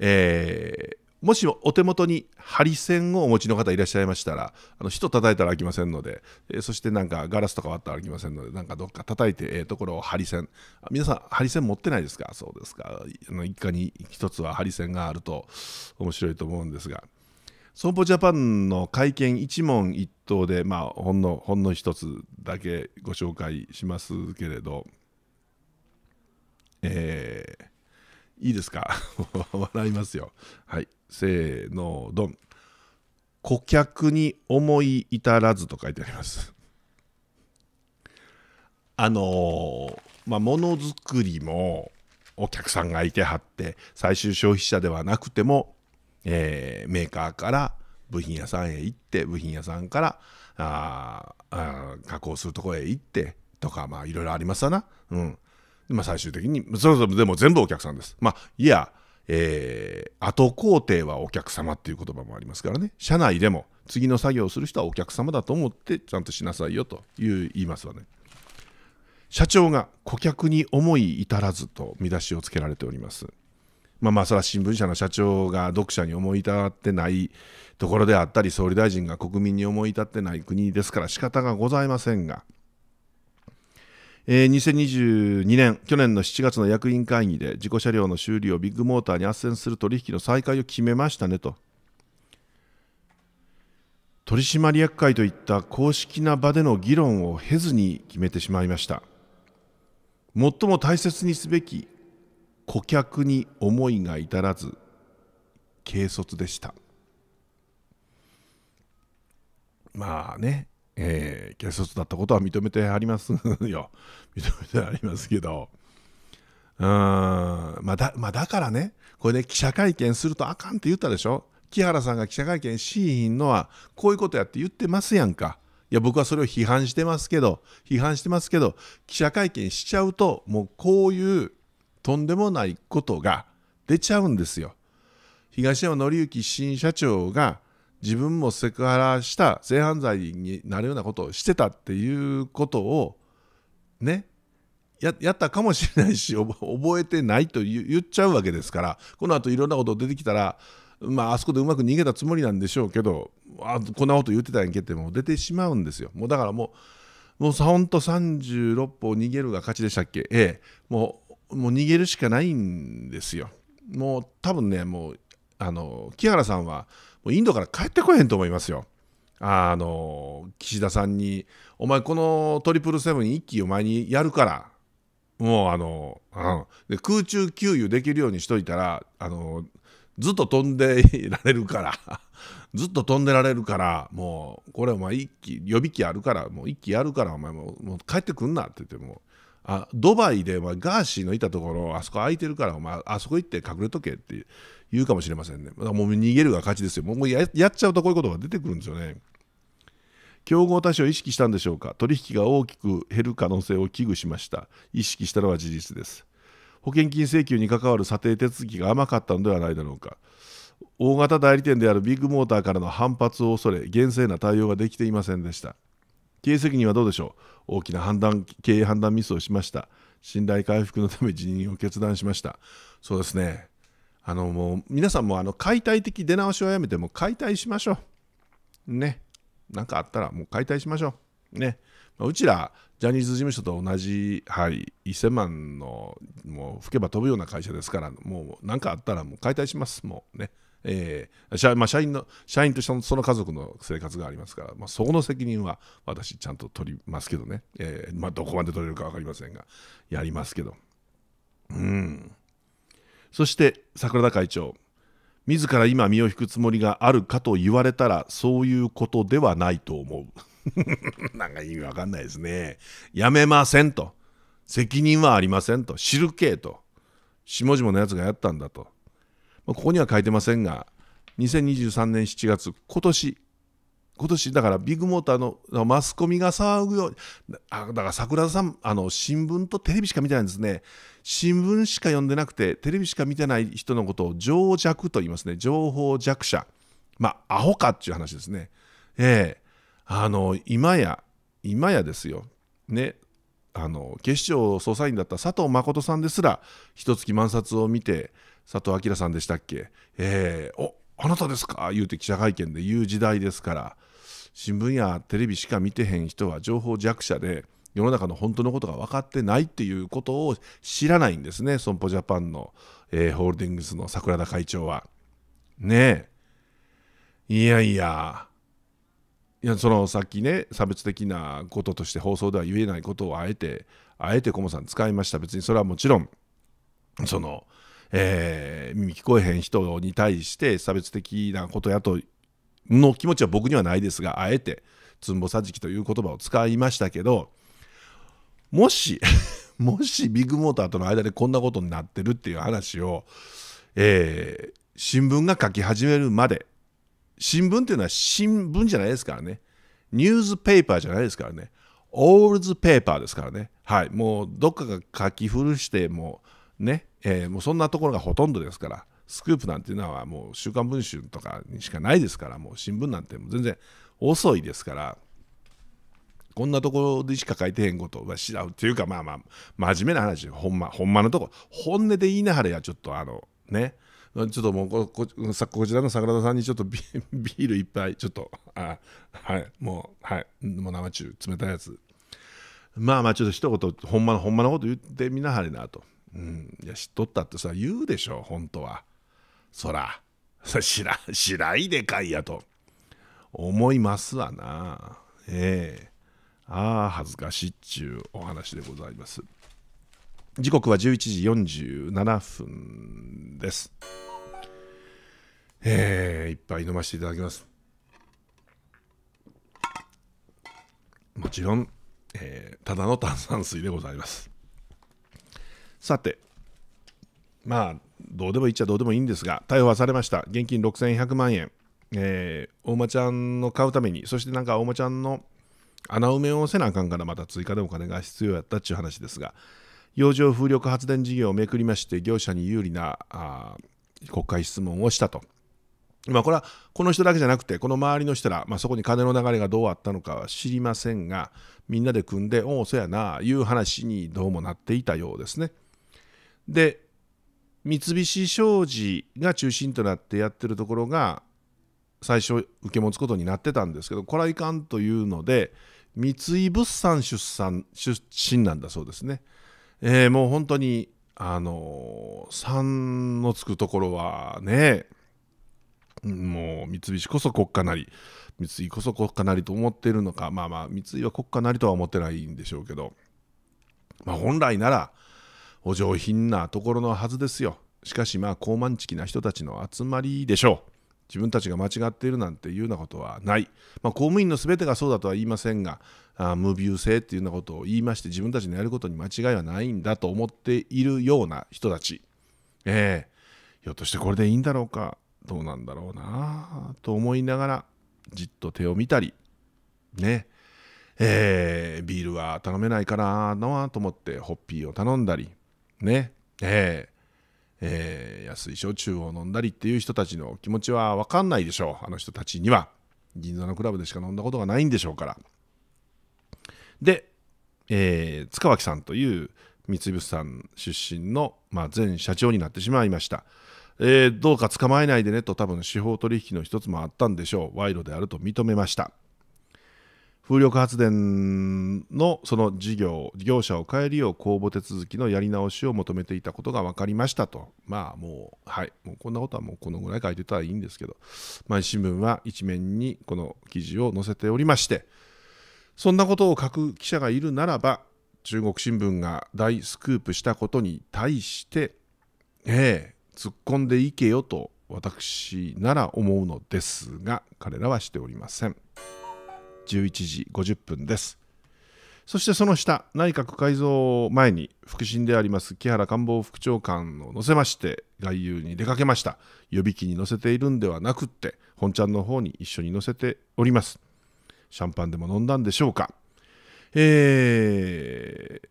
えー、もしお手元に針線をお持ちの方いらっしゃいましたら、あの人叩いたら開きませんので、えー、そしてなんかガラスとか割ったら開きませんので、なんかどっか叩いて、えー、ところを針線。皆さん、針線持ってないですかそうですか。あの一家に一つは針線があると面白いと思うんですが、損保ジャパンの会見一問一答で、まあ、ほんの、ほんの一つだけご紹介しますけれど、えー、いいですか 笑いますよ。はい。せーのドン。顧客に思い至らずと書いてありますあのー、まあものづくりもお客さんがいてはって最終消費者ではなくても、えー、メーカーから部品屋さんへ行って部品屋さんからああ加工するとこへ行ってとかまあいろいろありますわなうんまあ最終的にそもそもでも全部お客さんですまあいやえー、後工程はお客様っていう言葉もありますからね社内でも次の作業をする人はお客様だと思ってちゃんとしなさいよという言いますわね社長が顧客に思い至らずと見出しをつけられておりますまあまあそれは新聞社の社長が読者に思い至ってないところであったり総理大臣が国民に思い至ってない国ですから仕方がございませんがえー、2022年、去年の7月の役員会議で、事故車両の修理をビッグモーターに斡旋する取引の再開を決めましたねと。取締役会といった公式な場での議論を経ずに決めてしまいました。最も大切にすべき顧客に思いが至らず、軽率でした。まあね、えー、軽率だったことは認めてありますよ 認めてありますけどうん、まだまあ、だからねこれで記者会見するとあかんって言ったでしょ木原さんが記者会見しいひんのはこういうことやって言ってますやんかいや僕はそれを批判してますけど批判してますけど記者会見しちゃうともうこういうとんでもないことが出ちゃうんですよ東山紀之新社長が自分もセクハラした性犯罪になるようなことをしてたっていうことをねやったかもしれないし覚えてないと言っちゃうわけですからこのあといろんなこと出てきたら、まあ、あそこでうまく逃げたつもりなんでしょうけどあこんなこと言ってたんやけっても出てしまうんですよ。もうだからもうもうほんと36歩逃げるが勝ちでしたっけ、ええ、もうもう逃げるしかないんですよ。もう多分ねもうあの木原さんはもうインドから帰ってこへんと思いますよ。あの岸田さんに「お前このトリプルセブン一機お前にやるからもうあの、うん、で空中給油できるようにしといたらあのずっと飛んでられるから ずっと飛んでられるからもうこれお前一機予備機あるからもう一機やるからお前もうもう帰ってくんな」って言ってもあドバイで、ガーシーのいたところあそこ空いてるからお前あそこ行って隠れとけって言うかもしれませんね。だからもう逃げるが勝ちですよ。もうやっちゃうとこういうことが出てくるんですよね。競合他社を意識したんでしょうか取引が大きく減る可能性を危惧しました。意識したのは事実です。保険金請求に関わる査定手続きが甘かったのではないだろうか。大型代理店であるビッグモーターからの反発を恐れ、厳正な対応ができていませんでした。経営責任はどうでしょう大きな判断、経営判断ミスをしました。信頼回復のため辞任を決断しました。そうですね。あのもう皆さんもあの解体的出直しをやめても解体しましょう。ね。なんかあったらもう解体しましょう。ね。まあ、うちらジャニーズ事務所と同じ、はい、1000万のもう吹けば飛ぶような会社ですからもう何かあったらもう解体します。もうね。えー社まあ、社員の社員としてその家族の生活がありますから、まあ、そこの責任は私ちゃんと取りますけどね、えーまあ、どこまで取れるか分かりませんがやりますけどうん。そして桜田会長、自ら今身を引くつもりがあるかと言われたら、そういうことではないと思う。なんか意味わかんないですね。やめませんと。責任はありませんと。知るけと。下々のやつがやったんだと。まあ、ここには書いてませんが、2023年7月、今年、今年だからビッグモーターのマスコミが騒ぐように、あだから桜田さん、あの新聞とテレビしか見てないんですね。新聞しか読んでなくてテレビしか見てない人のことを情弱と言いますね情報弱者まあアホかっていう話ですねええあの今や今やですよねあの警視庁捜査員だった佐藤誠さんですら一月満札を見て佐藤明さんでしたっけええー、おあなたですか言うて記者会見で言う時代ですから新聞やテレビしか見てへん人は情報弱者で世の中の本当のことが分かってないっていうことを知らないんですね、損保ジャパンの、えー、ホールディングスの桜田会長は。ねえ。いやいや。いやそのさっきね差別的なこととして放送では言えないことをあえてあえてコモさん使いました別にそれはもちろんその、えー、耳聞こえへん人に対して差別的なことやとの気持ちは僕にはないですがあえて「つんぼさじき」という言葉を使いましたけどもし もしビッグモーターとの間でこんなことになってるっていう話を、えー、新聞が書き始めるまで、新聞っていうのは新聞じゃないですからね。ニュースペーパーじゃないですからね。オールズペーパーですからね。はい。もうどっかが書き古して、もうね、えー、もうそんなところがほとんどですから、スクープなんていうのはもう週刊文春とかにしかないですから、もう新聞なんて全然遅いですから、こんなところでしか書いてへんことは知らんっていうかまあまあ真面目な話ほんまほんまのとこ本音で言いなはれやちょっとあのねちょっともうこここちらの桜田さんにちょっとビールいっぱいちょっとあはいもうはいもう生中冷たいやつまあまあちょっと一言ほんまのほんまのこと言ってみなはれなと、うん、いや知っとったってさ言うでしょ本当はそら 知ら知らいでかいやと思いますわなええああ、恥ずかしいっちゅうお話でございます。時刻は11時47分です。えー、いっぱい飲ませていただきます。もちろん、えー、ただの炭酸水でございます。さて、まあ、どうでもいいっちゃどうでもいいんですが、逮捕はされました。現金6100万円。えー、大間ちゃんの買うために、そしてなんか大間ちゃんの穴埋めをせなあかんからまた追加でお金が必要やったっちゅう話ですが洋上風力発電事業をめくりまして業者に有利なあ国会質問をしたと。まあ、これはこの人だけじゃなくてこの周りの人ら、まあ、そこに金の流れがどうあったのかは知りませんがみんなで組んでおおそやないう話にどうもなっていたようですね。で三菱商事が中心となってやってるところが最初受け持つことになってたんですけどこれはいかんというので三井物産出産出身なんだそうですね、えー、もう本当にあのー、のつくところはねもう三菱こそ国家なり三井こそ国家なりと思っているのかまあまあ三井は国家なりとは思ってないんでしょうけど、まあ、本来ならお上品なところのはずですよしかしまあ高慢ちきな人たちの集まりでしょう自分たちが間違っているなんていうようなことはない、まあ、公務員の全てがそうだとは言いませんがあ無謬性っていうようなことを言いまして自分たちのやることに間違いはないんだと思っているような人たち、えー、ひょっとしてこれでいいんだろうかどうなんだろうなと思いながらじっと手を見たりねえー、ビールは頼めないかなと思ってホッピーを頼んだりねえーえー、安い焼酎を飲んだりっていう人たちの気持ちは分かんないでしょうあの人たちには銀座のクラブでしか飲んだことがないんでしょうからで、えー、塚脇さんという三井物産出身の、まあ、前社長になってしまいましたえー、どうか捕まえないでねと多分司法取引の一つもあったんでしょう賄賂であると認めました風力発電のその事業、事業者を変えるよう公募手続きのやり直しを求めていたことが分かりましたと、まあもう、はい、もうこんなことはもうこのぐらい書いてたらいいんですけど、毎日新聞は一面にこの記事を載せておりまして、そんなことを書く記者がいるならば、中国新聞が大スクープしたことに対して、ええ、突っ込んでいけよと私なら思うのですが、彼らはしておりません。11時50分ですそしてその下内閣改造前に副審であります木原官房副長官を乗せまして外遊に出かけました予備機に乗せているんではなくって本ちゃんの方に一緒に乗せておりますシャンパンでも飲んだんでしょうかえー、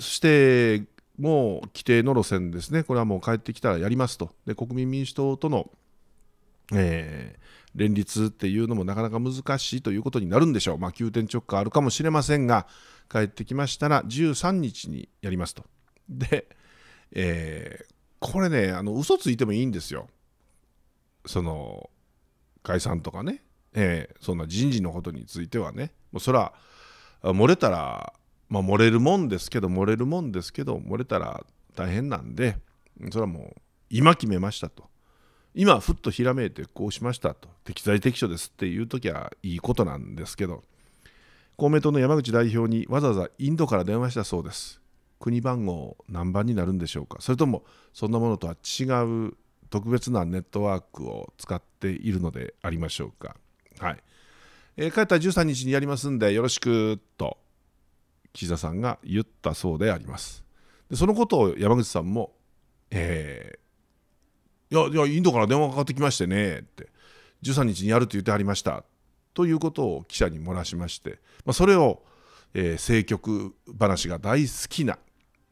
そしてもう規定の路線ですね、これはもう帰ってきたらやりますと、で国民民主党との、えー、連立っていうのもなかなか難しいということになるんでしょう、まあ、急転直下あるかもしれませんが、帰ってきましたら13日にやりますと。で、えー、これね、あの嘘ついてもいいんですよ、その解散とかね、えー、そんな人事のことについてはね、もうそら、漏れたら、まあ、漏れるもんですけど、漏れるもんですけど、漏れたら大変なんで、それはもう今決めましたと。今ふっとひらめいてこうしましたと適材適所ですっていう時はいいことなんですけど公明党の山口代表にわざわざインドから電話したそうです国番号何番になるんでしょうかそれともそんなものとは違う特別なネットワークを使っているのでありましょうかはい、えー、帰ったら13日にやりますんでよろしくと岸田さんが言ったそうでありますでそのことを山口さんも、えーいやいやインドから電話かかってきましてねって13日にやると言ってはりましたということを記者に漏らしまして、まあ、それを、えー、政局話が大好きな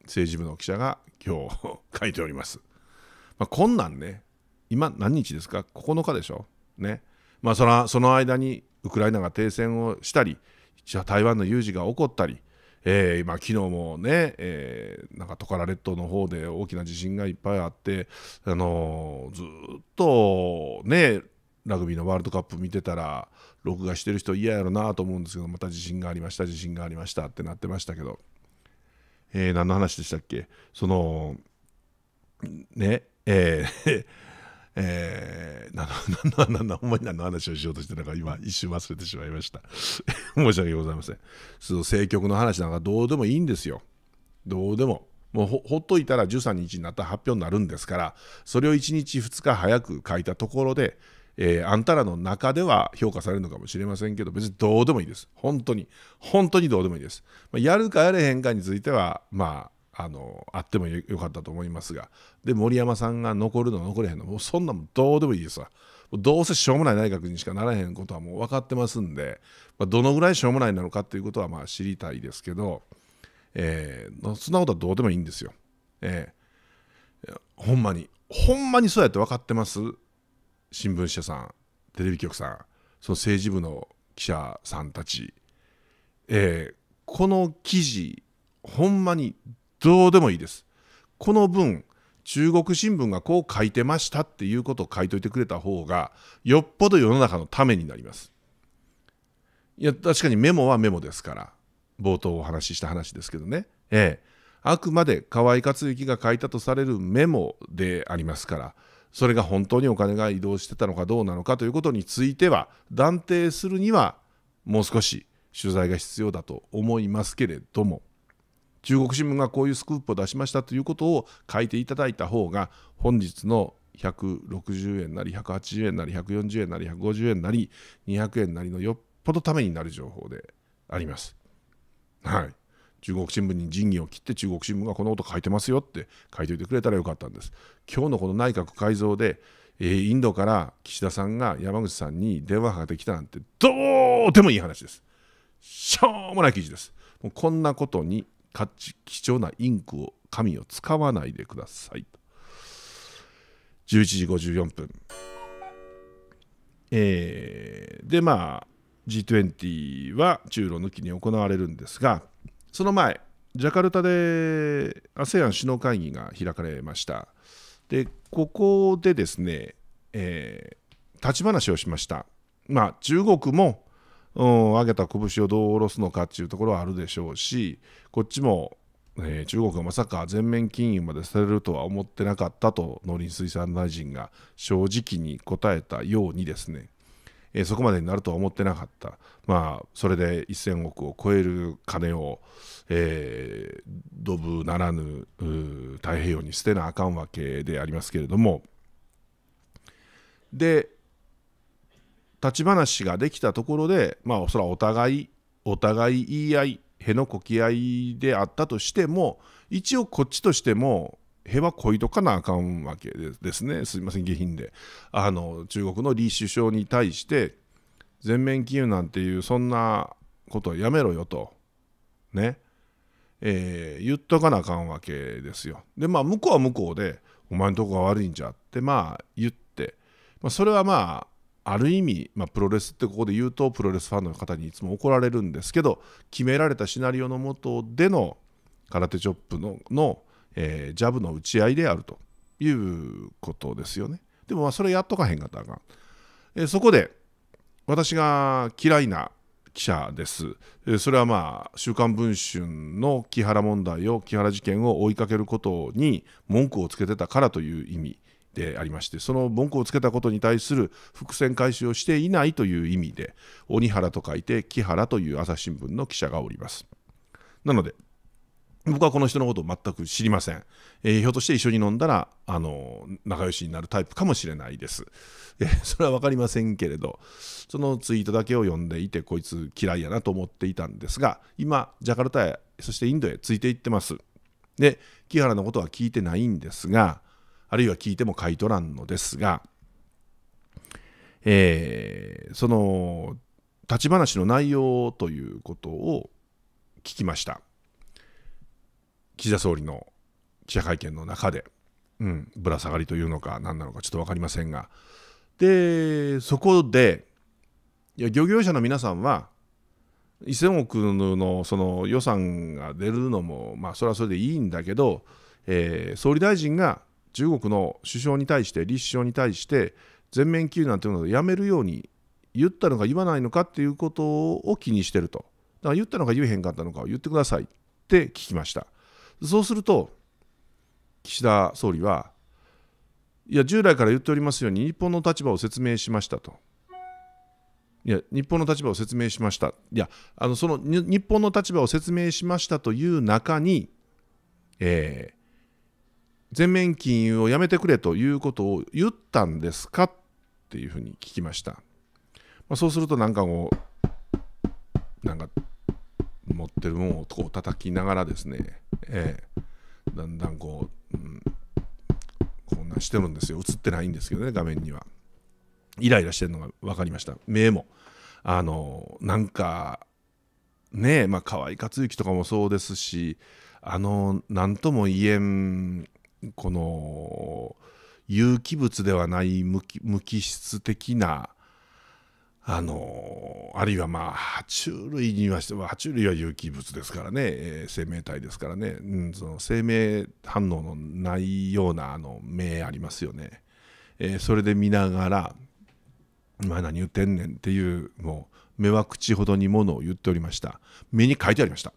政治部の記者が今日書いております。まあ、こんなんね今何日ですか9日でしょねまあその間にウクライナが停戦をしたり台湾の有事が起こったりえー、昨日もね、えー、なんかトカラ列島の方で大きな地震がいっぱいあって、あのー、ずっとねラグビーのワールドカップ見てたら録画してる人嫌やろなと思うんですけどまた地震がありました地震がありましたってなってましたけど、えー、何の話でしたっけそのねえーえー、何の、何の、何の話をしようとしてたのか今一瞬忘れてしまいました。申し訳ございません。そう、政局の話なんかどうでもいいんですよ。どうでも。もうほほっといたら13日になった発表になるんですから、それを1日2日早く書いたところで、えー、あんたらの中では評価されるのかもしれませんけど、別にどうでもいいです。本当に、本当にどうでもいいです。まあ、やるかやれへんかについては、まあ、あのあってもよかったと思いますがで森山さんが残るの残れへんのもうそんなもどうでもいいですわどうせしょうもない内閣にしかならへんことはもう分かってますんで、まあ、どのぐらいしょうもないなのかっていうことはまあ知りたいですけど、えー、そんなことはどうでもいいんですよ、えー、ほんまにほんまにそうやって分かってます新聞社さんテレビ局さんその政治部の記者さんたち、えー、この記事ほんまにどうでもいいです。この文、中国新聞がこう書いてましたっていうことを書いといてくれた方が、よっぽど世の中のためになります。いや、確かにメモはメモですから、冒頭お話しした話ですけどね。ええ。あくまで河合克行が書いたとされるメモでありますから、それが本当にお金が移動してたのかどうなのかということについては、断定するには、もう少し取材が必要だと思いますけれども。中国新聞がこういうスクープを出しましたということを書いていただいた方が本日の160円なり180円なり140円なり150円なり200円なりのよっぽどためになる情報であります。はい、中国新聞に仁義を切って中国新聞がこのこと書いてますよって書いておいてくれたらよかったんです。今日のこの内閣改造で、えー、インドから岸田さんが山口さんに電話ができたなんてどうでもいい話です。しょうもない記事です。もうこんなことに貴重なインクを紙を使わないでください11時54分えー、でまあ G20 は中ロ抜きに行われるんですがその前ジャカルタで ASEAN 首脳会議が開かれましたでここでですね、えー、立ち話をしました、まあ、中国もうん、上げた拳をどう下ろすのかっていうところはあるでしょうしこっちも、えー、中国がまさか全面禁輸までされるとは思ってなかったと農林水産大臣が正直に答えたようにですね、えー、そこまでになるとは思ってなかった、まあ、それで1000億を超える金を、えー、ドブならぬ太平洋に捨てなあかんわけでありますけれどもで立ち話ができたところでまあそれはお互いお互い言い合いへのこき合いであったとしても一応こっちとしてもへはこいとかなあかんわけですねすいません下品であの中国の李首相に対して全面禁輸なんていうそんなことはやめろよとねえー、言っとかなあかんわけですよでまあ向こうは向こうでお前のとこが悪いんじゃってまあ言って、まあ、それはまあある意味、まあ、プロレスってここで言うとプロレスファンの方にいつも怒られるんですけど決められたシナリオのもとでの空手チョップのの、えー、ジャブの打ち合いであるということですよね。でもまあそれやっとかへんかったらあかん。えー、そこで私が嫌いな記者です。えー、それはまあ「週刊文春」の木原問題を木原事件を追いかけることに文句をつけてたからという意味でありましてその文句をつけたことに対する伏線回収をしていないという意味で鬼原と書いて木原という朝日新聞の記者がおりますなので僕はこの人のことを全く知りません、えー、ひょっとして一緒に飲んだらあの仲良しになるタイプかもしれないです、えー、それは分かりませんけれどそのツイートだけを読んでいてこいつ嫌いやなと思っていたんですが今ジャカルタへそしてインドへついていってますで木原のことは聞いてないんですがあるいは聞いても買い取らんのですが、えー、その立ち話の内容ということを聞きました岸田総理の記者会見の中で、うん、ぶら下がりというのか何なのかちょっと分かりませんがでそこでいや漁業者の皆さんは1000億のその予算が出るのも、まあ、それはそれでいいんだけど、えー、総理大臣が中国の首相に対して、李首相に対して、全面禁輸なんていうのをやめるように言ったのか言わないのかっていうことを気にしてると。だから言ったのか言えへんかったのかを言ってくださいって聞きました。そうすると、岸田総理は、いや、従来から言っておりますように、日本の立場を説明しましたと。いや、日本の立場を説明しました。いや、あのその日本の立場を説明しましたという中に、えー、全面禁輸をやめてくれということを言ったんですかっていうふうに聞きました、まあ、そうするとなんかもうなんか持ってるもんをこう叩きながらですね、ええ、だんだんこう、うん、こんなんしてるんですよ映ってないんですけどね画面にはイライラしてるのが分かりました目もあのなんかねえまあ河合克行とかもそうですしあの何とも言えんこの有機物ではない無機質的なあのあるいはまあ爬虫類にはしても爬虫類は有機物ですからね、えー、生命体ですからね、うん、その生命反応のないようなあの目ありますよね、えー、それで見ながら「今何言ってんねん」っていうもう目は口ほどにものを言っておりました目に書いてありました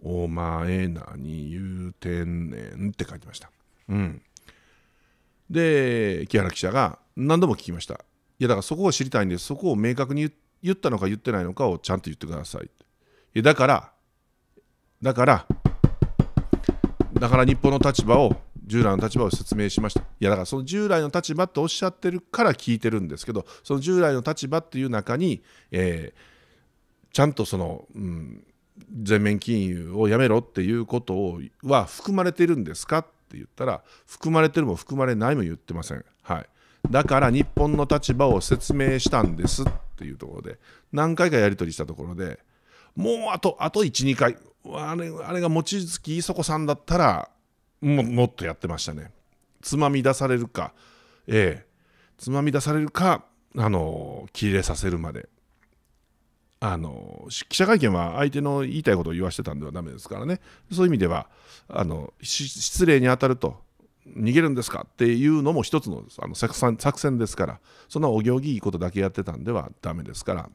お前何言うてんねんって書いてました。うん。で、木原記者が何度も聞きました。いやだからそこを知りたいんで、そこを明確に言ったのか言ってないのかをちゃんと言ってください。いやだから、だから、だから日本の立場を、従来の立場を説明しました。いやだからその従来の立場っておっしゃってるから聞いてるんですけど、その従来の立場っていう中に、えー、ちゃんとその、うん、全面金融をやめろっていうことは含まれてるんですかって言ったら含まれてるも含まれないも言ってません、はい、だから日本の立場を説明したんですっていうところで何回かやり取りしたところでもうあとあと12回あれあれが望月磯子さんだったらももっとやってましたねつまみ出されるかええつまみ出されるかあの切れさせるまであの記者会見は相手の言いたいことを言わしてたんではだめですからねそういう意味ではあの失礼に当たると逃げるんですかっていうのも一つのあの作戦作戦ですからそんなお行儀いいことだけやってたんではだめですか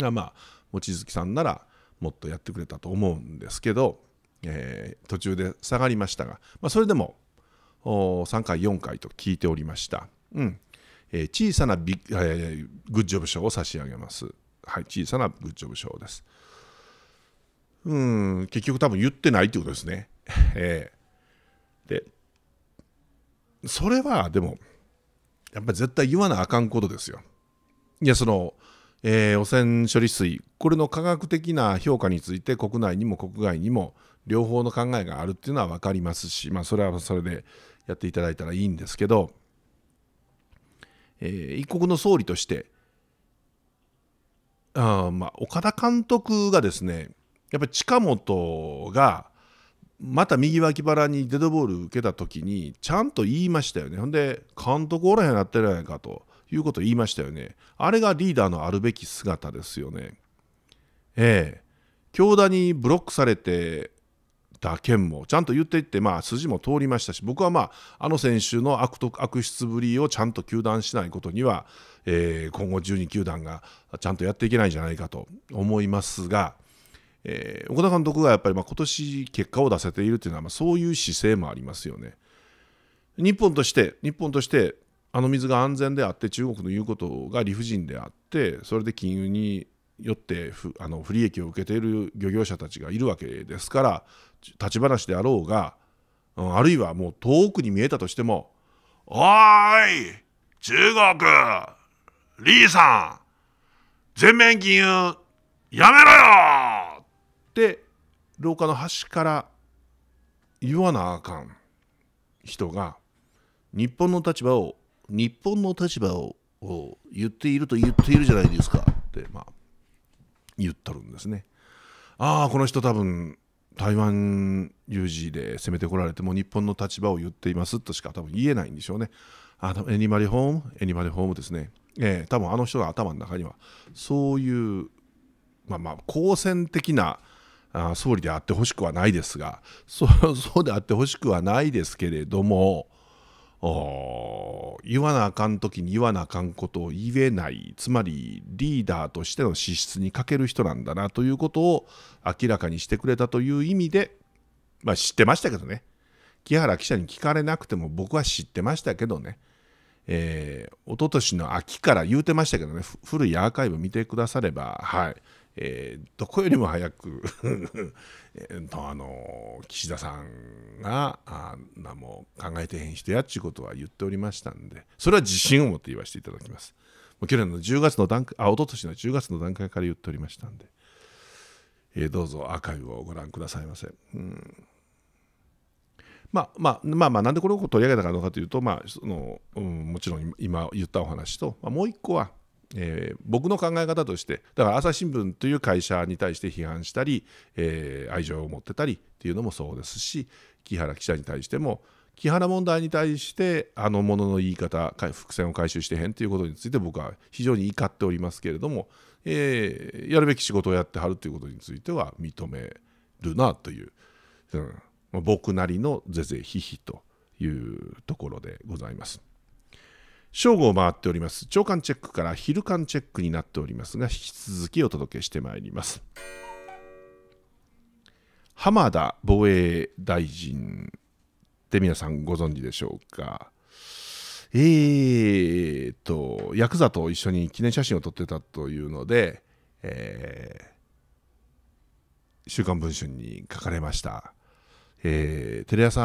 らまあ望月さんならもっとやってくれたと思うんですけど、えー、途中で下がりましたが、まあ、それでも3回4回と聞いておりました、うんえー、小さなビ、えー、グッジョブ賞を差し上げますはい、小さなグッジョブ賞です。うん、結局多分言ってないってことですね。えー、で、それはでも、やっぱり絶対言わなあかんことですよ。いや、その、えー、汚染処理水、これの科学的な評価について国内にも国外にも両方の考えがあるっていうのは分かりますし、まあ、それはそれでやっていただいたらいいんですけど、えー、一国の総理としてまあ、岡田監督がですねやっぱり近本がまた右脇腹にデッドボール受けた時にちゃんと言いましたよねほんで監督おらへんなってるやないかということを言いましたよねあれがリーダーのあるべき姿ですよねええ強打にブロックされてた件もちゃんと言っていって、まあ、筋も通りましたし僕は、まあ、あの選手の悪徳悪質ぶりをちゃんと糾弾しないことにはえー、今後12球団がちゃんとやっていけないんじゃないかと思いますが、えー、岡田監督がやっぱりまあ今年結果を出せているというのはまあそういう姿勢もありますよね。日本として日本としてあの水が安全であって中国の言うことが理不尽であってそれで金融によって不あの不利益を受けている漁業者たちがいるわけですから立ち話であろうが、うん、あるいはもう遠くに見えたとしても「おい中国リーさん、全面禁輸、やめろよって廊下の端から言わなあかん人が日本の立場を日本の立場を言っていると言っているじゃないですかって、まあ、言っとるんですね。ああこの人多分台湾有事で攻めてこられても日本の立場を言っていますとしか多分言えないんでしょうね。あのエニマリホームエニマリホームですね。えー、多分あの人の頭の中にはそういう、まあ、まあ好戦的なあ総理であってほしくはないですがそう そうであってほしくはないですけれども言わなあかん時に言わなあかんことを言えないつまりリーダーとしての資質に欠ける人なんだなということを明らかにしてくれたという意味で、まあ、知ってましたけどね木原記者に聞かれなくても僕は知ってましたけどね。えー、一昨年の秋から言うてましたけどね古いアーカイブ見てくだされば、はいえー、どこよりも早く えとあの岸田さんがあなも考えてへん人やっちゅうことは言っておりましたんでそれは自信を持って言わせていただきます。去年の10月の段階あ一昨年の10月の段階から言っておりましたんで、えー、どうぞアーカイブをご覧くださいませ。うんまあまあまあまあなんでこれを取り上げたのかというと、まあそのうん、もちろん今言ったお話と、まあ、もう一個は、えー、僕の考え方としてだから朝日新聞という会社に対して批判したり、えー、愛情を持ってたりっていうのもそうですし木原記者に対しても木原問題に対してあのものの言い方伏線を回収してへんということについて僕は非常に怒っておりますけれども、えー、やるべき仕事をやってはるということについては認めるなという、うん、僕なりのぜぜひひというところでございます。正午を回っております。朝刊チェックから昼間チェックになっておりますが、引き続きお届けしてまいります。浜田防衛大臣って皆さんご存知でしょうか。えーと、ヤクザと一緒に記念写真を撮ってたというので、えー、週刊文春に書かれました。えー、テレ朝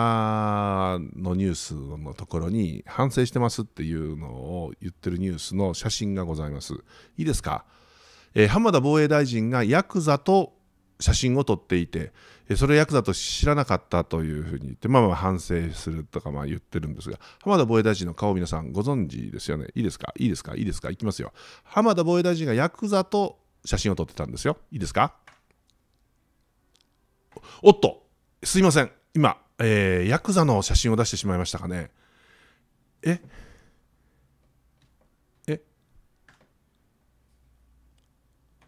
のニュースのところに反省してますっていうのを言ってるニュースの写真がございます。いいですか、えー、浜田防衛大臣がヤクザと写真を撮っていて、それをヤクザと知らなかったというふうに言って、まあまあ反省するとかまあ言ってるんですが、浜田防衛大臣の顔を皆さんご存知ですよね。いいですかいいですかいいですかいきますよ。浜田防衛大臣がヤクザと写真を撮ってたんですよ。いいですかおっとすいません。今、えー、ヤクザの写真を出してしまいましたかね。ええ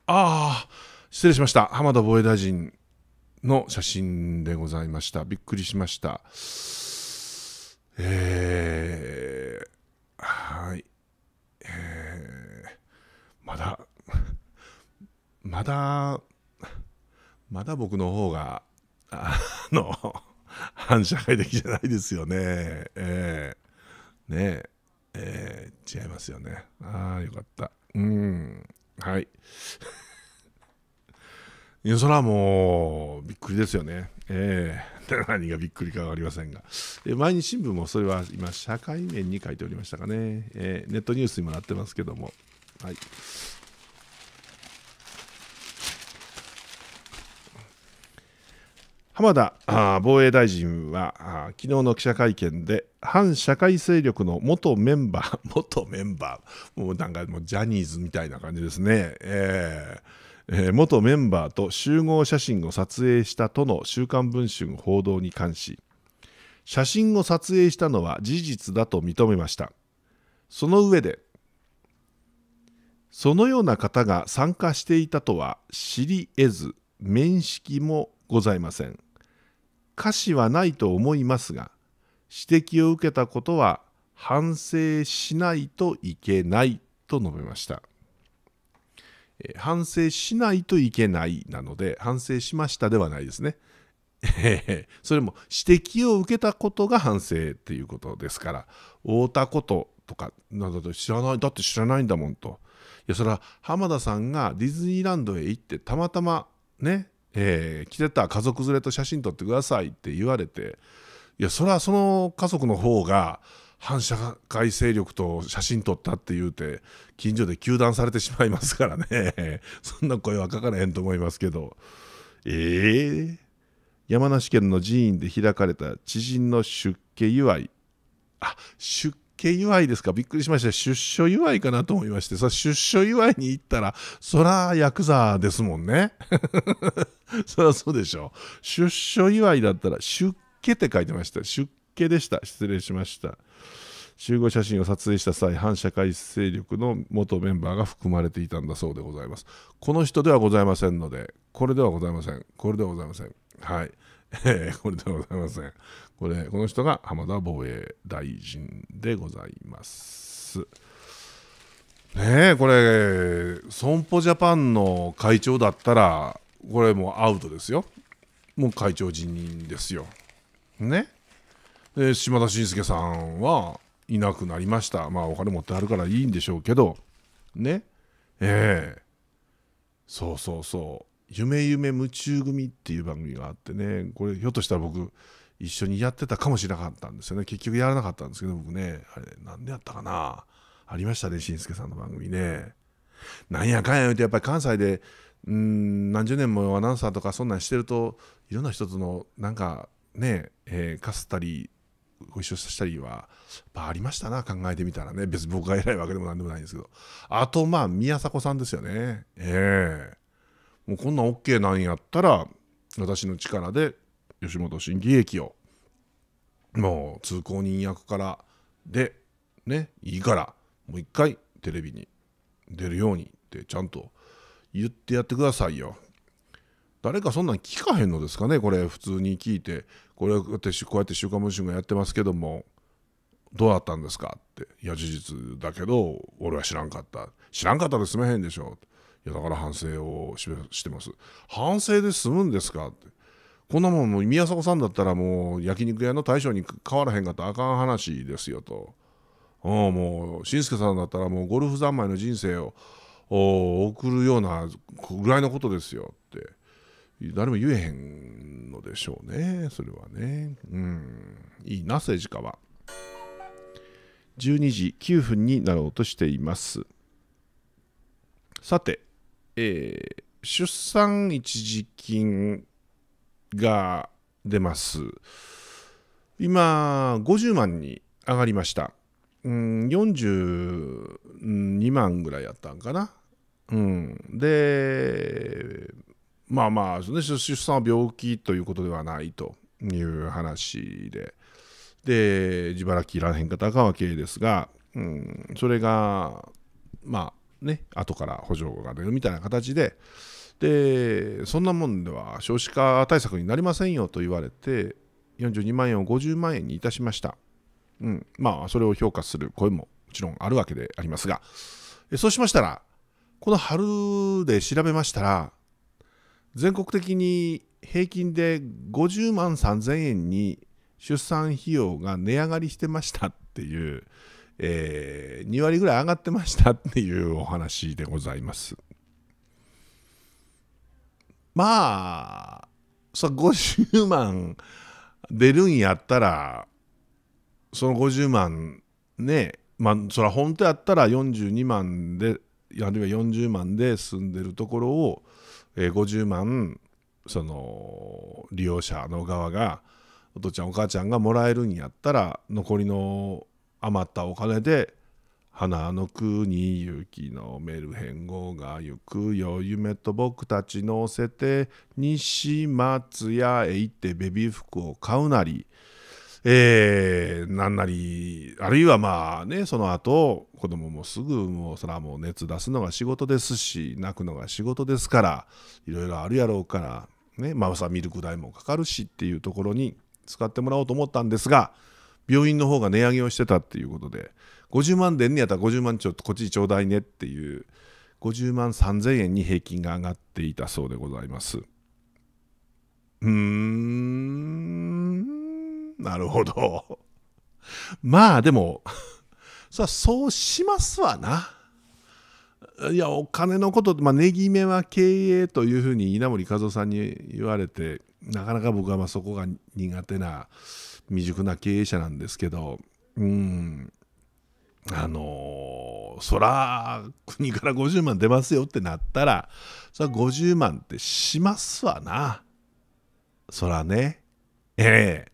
ああ、失礼しました。浜田防衛大臣の写真でございました。びっくりしました。えー、はい。えー、まだ、まだ、まだ僕の方があの、反社会的じゃないですよね。えー、ねえー、違いますよね。ああ、よかった。うん、はい。いや、それはもう、びっくりですよね。ええー、何がびっくりかわかりませんが。えー、毎日新聞もそれは今、社会面に書いておりましたかね。えー、ネットニュースにもなってますけども。はい。浜田防衛大臣は昨日の記者会見で反社会勢力の元メンバー 元メンバーもうなんかもうジャニーズみたいな感じですね、えーえー、元メンバーと集合写真を撮影したとの「週刊文春」報道に関し写真を撮影したのは事実だと認めましたその上でそのような方が参加していたとは知り得ず面識もございません可視はないと思いますが指摘を受けたことは反省しないといけないと述べました。反省しないといけないなので反省しましたではないですね。それも指摘を受けたことが反省っていうことですから会うたこととかなどと知らないだって知らないんだもんといやそれは浜田さんがディズニーランドへ行ってたまたまねえー、来てた家族連れと写真撮ってくださいって言われていやそれはその家族の方が反社会勢力と写真撮ったって言うて近所で糾弾されてしまいますからね そんな声はかからへんと思いますけどええー、山梨県の寺院で開かれた知人の出家祝いあ出家家祝いですかびっくりしました。出所祝いかなと思いまして、さ、出所祝いに行ったら、そらヤクザですもんね。そらそうでしょ。う出所祝いだったら、出家って書いてました。出家でした。失礼しました。集合写真を撮影した際、反社会勢力の元メンバーが含まれていたんだそうでございます。この人ではございませんので、これではございません。これではございません。はい。えー、これではございません。これ、この人が浜田防衛大臣でございます。ねえ、これ、損保ジャパンの会長だったら、これもうアウトですよ。もう会長辞任ですよ。ね。で、島田紳介さんはいなくなりました。まあ、お金持ってあるからいいんでしょうけど、ね。ええそうそうそう。夢夢夢中組っていう番組があってね、これひょっとしたら僕、一緒にやってたかもしれなかったんですよね結局やらなかったんですけど僕ねあれ何でやったかなありましたねしんすけさんの番組ねなんやかんや言うてやっぱり関西でうん何十年もアナウンサーとかそんなんしてるといろんな人とのなんかねえー、かすったりご一緒したりはやっぱありましたな考えてみたらね別に僕が偉いわけでも何でもないんですけどあとまあ宮迫さんですよねええー、もうこんなんケーなんやったら私の力で吉本新喜劇をもう通行人役からでねいいからもう一回テレビに出るようにってちゃんと言ってやってくださいよ誰かそんなん聞かへんのですかねこれ普通に聞いてこれこうやって「こうやって週刊文春」がやってますけどもどうだったんですかって「いや事実だけど俺は知らんかった知らんかったで済めへんでしょ」いやだから反省をしてます反省で済むんですかってこんなもんもう宮迫さんだったらもう焼肉屋の大将に変わらへんかったらあかん話ですよと。おもう紳助さんだったらもうゴルフ三昧の人生を送るようなぐらいのことですよって誰も言えへんのでしょうねそれはねうんいいな政治家は12時9分になろうとしていますさて、えー、出産一時金が出ます。今、50万に上がりました。うん、42万ぐらいやったんかな。うん、で、まあまあ、出産は病気ということではないという話で、で、自腹切らへんか高たかわけですが、うん、それが、まあね、後から補助が出るみたいな形で、でそんなもんでは少子化対策になりませんよと言われて42万円を50万円にいたしました、うん、まあそれを評価する声ももちろんあるわけでありますがそうしましたらこの春で調べましたら全国的に平均で50万3000円に出産費用が値上がりしてましたっていう、えー、2割ぐらい上がってましたっていうお話でございます。まあさ50万出るんやったらその50万ねまあそら本当やったら42万であるいは40万で住んでるところを、えー、50万その利用者の側がお父ちゃんお母ちゃんがもらえるんやったら残りの余ったお金で花の国雪のメルヘン号が行くよ夢と僕たち乗せて西松屋へ行ってベビー服を買うなりえー、なんなりあるいはまあねその後子供もすぐもうそれはもう熱出すのが仕事ですし泣くのが仕事ですからいろいろあるやろうからねまあさミルク代もかかるしっていうところに使ってもらおうと思ったんですが病院の方が値上げをしてたっていうことで。50万でんねやったら50万ちょっとこっちちょうだいねっていう50万3000円に平均が上がっていたそうでございます。うーんなるほど。まあでも そりゃそうしますわな。いやお金のことまあ値決めは経営というふうに稲森和夫さんに言われてなかなか僕はまあそこが苦手な未熟な経営者なんですけどうんあのー、そら、国から50万出ますよってなったら、そら50万ってしますわな。そらね。ええ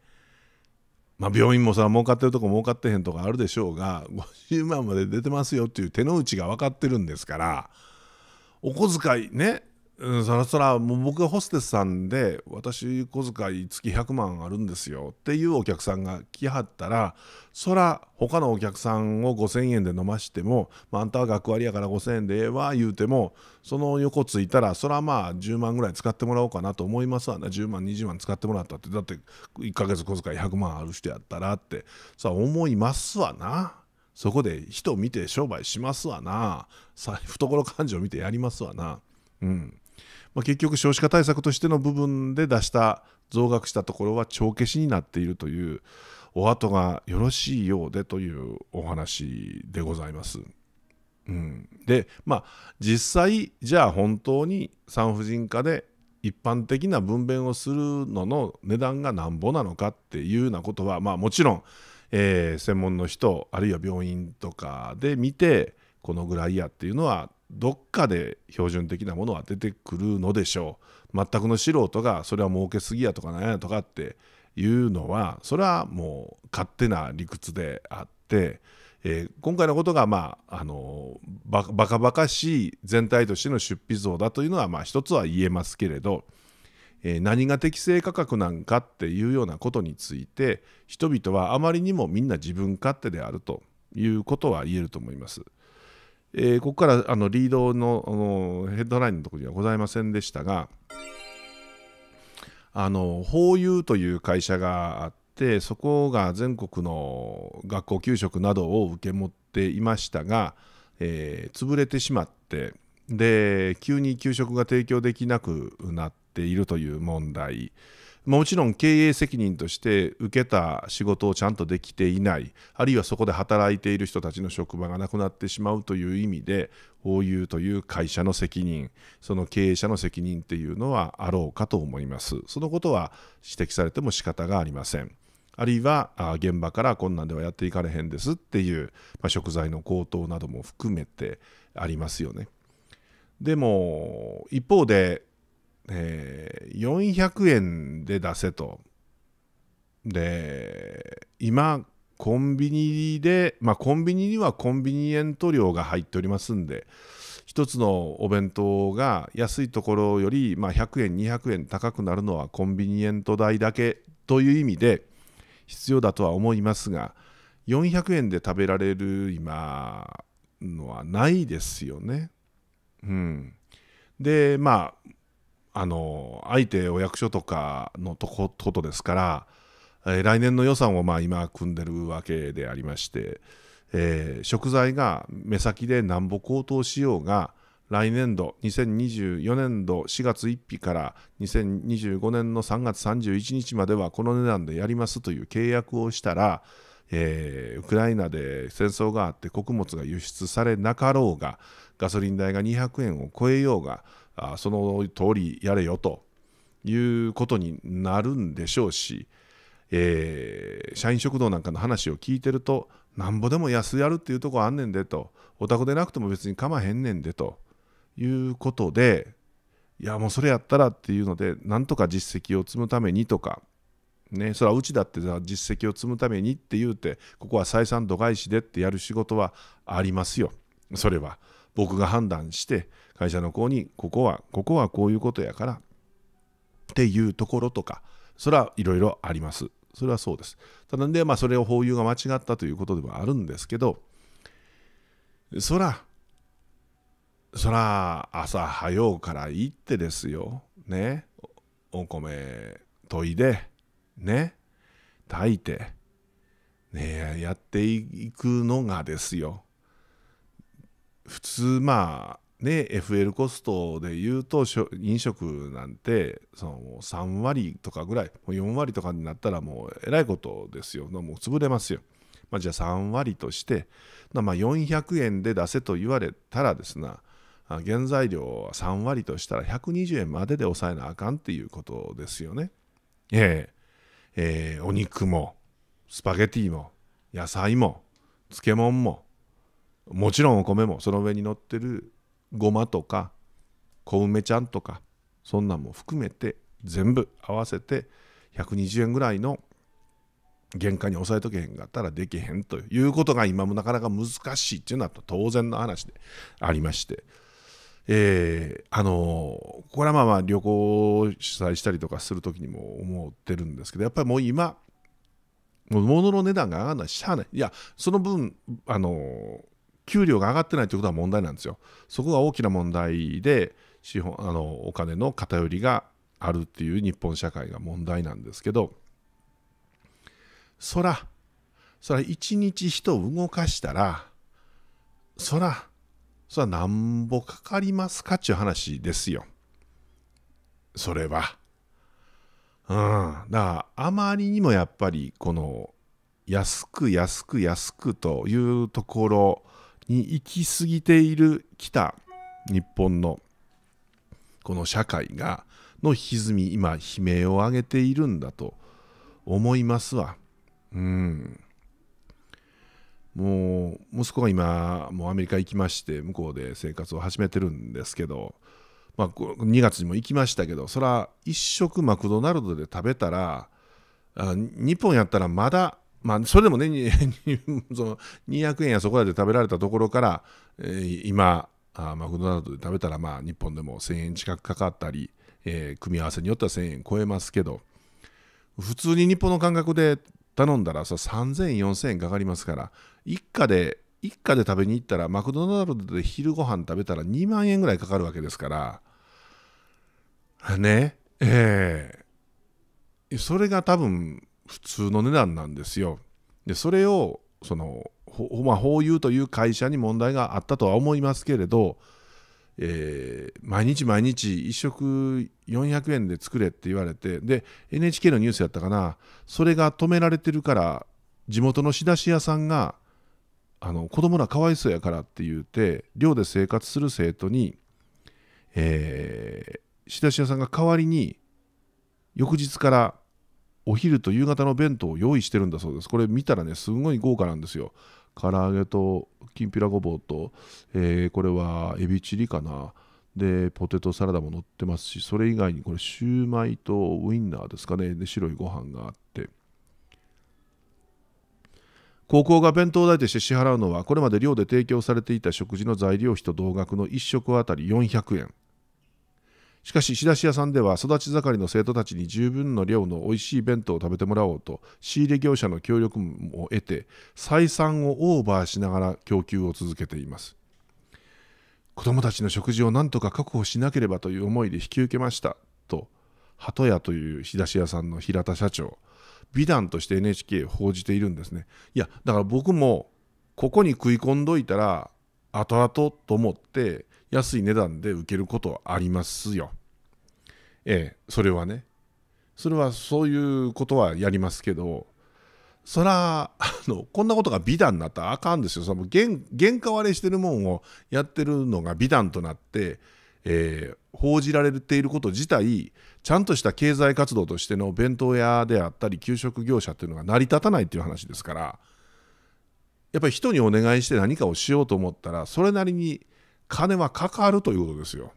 まあ、病院もさ儲かってるとこ儲かってへんとかあるでしょうが50万まで出てますよっていう手の内が分かってるんですからお小遣いねそらそらもう僕がホステスさんで私小遣い月100万あるんですよっていうお客さんが来はったらそら他のお客さんを5,000円で飲ましても、まあ、あんたは学割やから5,000円でええわ言うてもその横ついたらそらまあ10万ぐらい使ってもらおうかなと思いますわな10万20万使ってもらったってだって1ヶ月小遣い100万ある人やったらってさ思いますわな。そこで人見て商売しますわな。懐感情見てやりますわな。うん。まあ、結局少子化対策としての部分で出した増額したところは帳消しになっているというお後がよろしいようでというお話でございます。うん、でまあ実際じゃあ本当に産婦人科で一般的な分娩をするのの値段がなんぼなのかっていうようなことはまあもちろん、えー、専門の人あるいは病院とかで見てこのぐらいやっていうのはどっかで標準的なものは出てくるのでしょう全くの素人がそれは儲けすぎやとかなんやとかっていうのはそれはもう勝手な理屈であって、えー、今回のことがまああのバカバカしい全体としての出費増だというのはまあ一つは言えますけれど、え何が適正価格なんかっていうようなことについて人々はあまりにもみんな自分勝手であるということは言えると思います。えー、ここからあのリードのヘッドラインのところにはございませんでしたが、あの法ーという会社があって、そこが全国の学校給食などを受け持っていましたが、えー、潰れてしまって、で急に給食が提供できなくなっているという問題。もちろん経営責任として受けた仕事をちゃんとできていないあるいはそこで働いている人たちの職場がなくなってしまうという意味で OU という会社の責任その経営者の責任っていうのはあろうかと思いますそのことは指摘されても仕方がありませんあるいは現場からこんなんではやっていかれへんですっていう、まあ、食材の高騰なども含めてありますよねでも一方でえー、400円で出せと。で、今、コンビニで、まあ、コンビニにはコンビニエント料が入っておりますんで、1つのお弁当が安いところより、まあ、100円、200円高くなるのはコンビニエント代だけという意味で必要だとは思いますが、400円で食べられる今のはないですよね。うん、で、まあ、あの相手お役所とかのとことですから、えー、来年の予算をまあ今組んでるわけでありまして、えー、食材が目先でんぼ高騰しようが来年度2024年度4月1日から2025年の3月31日まではこの値段でやりますという契約をしたら、えー、ウクライナで戦争があって穀物が輸出されなかろうがガソリン代が200円を超えようがあその通りやれよということになるんでしょうし、えー、社員食堂なんかの話を聞いてるとなんぼでも安やるっていうとこあんねんでとお宅でなくても別に構へんねんでということでいやもうそれやったらっていうのでなんとか実績を積むためにとかねそれはうちだって実績を積むためにって言うてここは採算度外視でってやる仕事はありますよそれは。僕が判断して会社の子にここはここはこういうことやからっていうところとかそれはいろいろありますそれはそうですただでまあそれを法有が間違ったということではあるんですけどそらそら朝早うから行ってですよねお米研いでね炊いてねやっていくのがですよ普通まあね FL コストで言うと飲食なんてその3割とかぐらい4割とかになったらもうえらいことですよもう潰れますよ、まあ、じゃあ3割としてまあ400円で出せと言われたらですな、ね、原材料は3割としたら120円までで抑えなあかんっていうことですよね。えー、えー、お肉もスパゲティも野菜も漬物ももちろんお米もその上に乗ってるごまとか小梅ちゃんとかそんなんも含めて全部合わせて120円ぐらいの原価に抑えとけへんかったらできへんということが今もなかなか難しいっていうのは当然の話でありまして、えー、あのー、これはまあまあ旅行を主催したりとかする時にも思ってるんですけどやっぱりもう今物の値段が上がらないしゃあないいやその分あのー給料が上がってないということは問題なんですよ。そこが大きな問題で資本あのお金の偏りがあるっていう日本社会が問題なんですけどそらそら一日人を動かしたらそらそらなんぼかかりますかっちゅう話ですよ。それは。うん。だからあまりにもやっぱりこの安く安く安くというところに行き過ぎているきた日本のこの社会がの歪み今悲鳴を上げているんだと思いますわうんもう息子が今もうアメリカ行きまして向こうで生活を始めてるんですけど、まあ、2月にも行きましたけどそれは一食マクドナルドで食べたら日本やったらまだまあ、それでもね、その200円やそこらで食べられたところから、えー、今あ、マクドナルドで食べたら、まあ、日本でも1000円近くかかったり、えー、組み合わせによっては1000円超えますけど、普通に日本の感覚で頼んだらさ、3000円、4000円かかりますから、一家で、一家で食べに行ったら、マクドナルドで昼ご飯食べたら2万円ぐらいかかるわけですから、ね、えー、それが多分、普通の値段なんですよ。でそれをそのほ、まあ、ホーユーという会社に問題があったとは思いますけれど、えー、毎日毎日1食400円で作れって言われてで NHK のニュースやったかなそれが止められてるから地元の仕出し屋さんがあの子供らかわいそうやからって言うて寮で生活する生徒に、えー、仕出し屋さんが代わりに翌日からお昼と夕方の弁当を用意してるんだそうですこれ見たらねすごい豪華なんですよ唐揚げときんぴらごぼうと、えー、これはエビチリかなでポテトサラダも乗ってますしそれ以外にこれシューマイとウインナーですかねで白いご飯があって高校が弁当代として支払うのはこれまで寮で提供されていた食事の材料費と同額の1食あたり400円しかし仕出し屋さんでは育ち盛りの生徒たちに十分の量の美味しい弁当を食べてもらおうと仕入れ業者の協力も得て採算をオーバーしながら供給を続けています子どもたちの食事を何とか確保しなければという思いで引き受けましたと鳩屋という仕出し屋さんの平田社長美談として NHK 報じているんですねいやだから僕もここに食い込んどいたら後々と思って安い値段で受けることはありますよ。ええ、それはね。それはそういうことはやりますけど、そら、あの、こんなことが美談になったらあかんですよ。その原、原価割れしてるもんをやってるのが美談となって、えー、報じられていること自体ちゃんとした経済活動としての弁当屋であったり給食業者っていうのが成り立たないっていう話ですからやっぱり人にお願いして何かをしようと思ったらそれなりに金はかかるということですよ。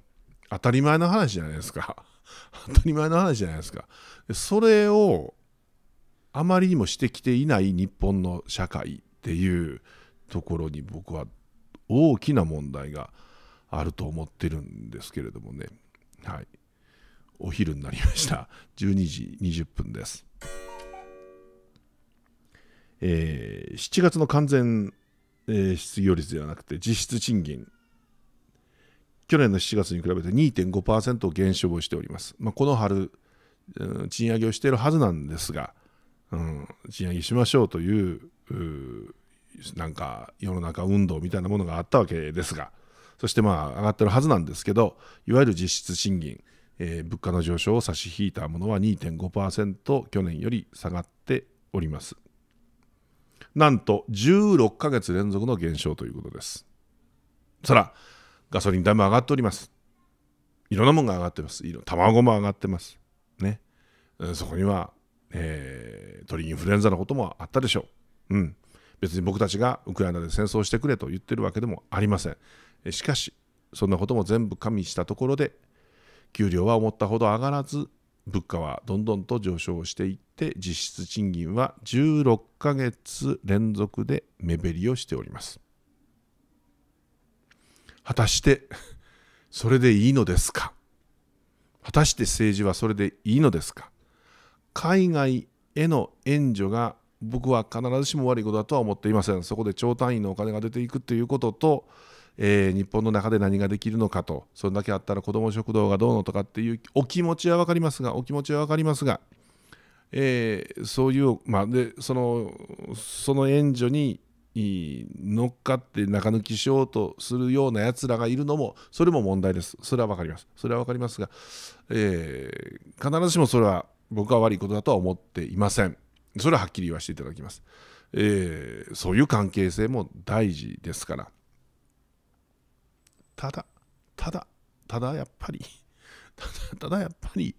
当たり前の話じゃないですか。当たり前の話じゃないですか。それをあまりにもしてきていない日本の社会っていうところに僕は大きな問題があると思ってるんですけれどもね。はい。お昼になりました。12 時20分です。えー、7月の完全、えー、失業率ではなくて実質賃金去年の7月に比べて2.5%減少をしております。まあ、この春、うん、賃上げをしているはずなんですが、うん、賃上げしましょうといううなんか世の中運動みたいなものがあったわけですが、そしてまあ上がってるはずなんですけど、いわゆる実質賃金、えー、物価の上昇を差し引いたものは2.5%去年より下がっております。なんと16ヶ月連続の減少ということです。そら、ガソリン代も上がっております。いろんなものが上がってます。卵も上がってます。ね。そこには、えー、鳥インフルエンザのこともあったでしょう。うん。別に僕たちがウクライナで戦争してくれと言ってるわけでもありません。しかし、そんなことも全部加味したところで、給料は思ったほど上がらず、物価はどんどんと上昇していって、実質賃金は16ヶ月連続で目減りをしております。果たしてそれでいいのですか果たして政治はそれでいいのですか海外への援助が僕は必ずしも悪いことだとは思っていませんそこで超単位のお金が出ていくということと、えー、日本の中で何ができるのかとそれだけあったら子ども食堂がどうのとかっていうお気持ちは分かりますがお気持ちは分かりますが、えー、そういう、まあ、でそのその援助に乗っかって中抜きしようとするようなやつらがいるのもそれも問題ですそれは分かりますそれは分かりますが、えー、必ずしもそれは僕は悪いことだとは思っていませんそれははっきり言わせていただきます、えー、そういう関係性も大事ですからただただただやっぱりただやっぱり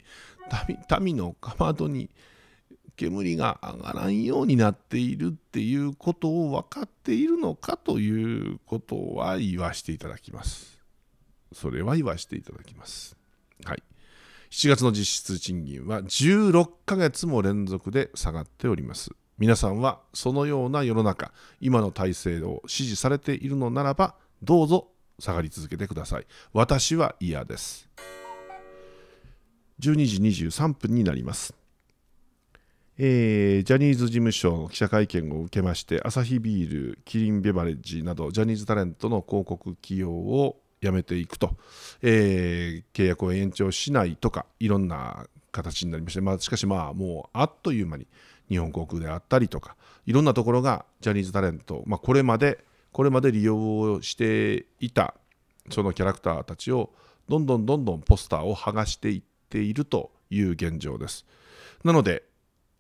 民のかまどに煙が上がらんようになっているっていうことを分かっているのかということは言わしていただきます。それは言わしていただきます。はい。7月の実質賃金は16ヶ月も連続で下がっております。皆さんはそのような世の中、今の体制を支持されているのならば、どうぞ下がり続けてください。私は嫌です。12時23分になります。えー、ジャニーズ事務所の記者会見を受けましてアサヒビールキリンベバレッジなどジャニーズタレントの広告起用をやめていくと、えー、契約を延長しないとかいろんな形になりまして、まあ、しかしまあもうあっという間に日本航空であったりとかいろんなところがジャニーズタレント、まあ、これまでこれまで利用をしていたそのキャラクターたちをどんどんどんどんポスターを剥がしていっているという現状です。なので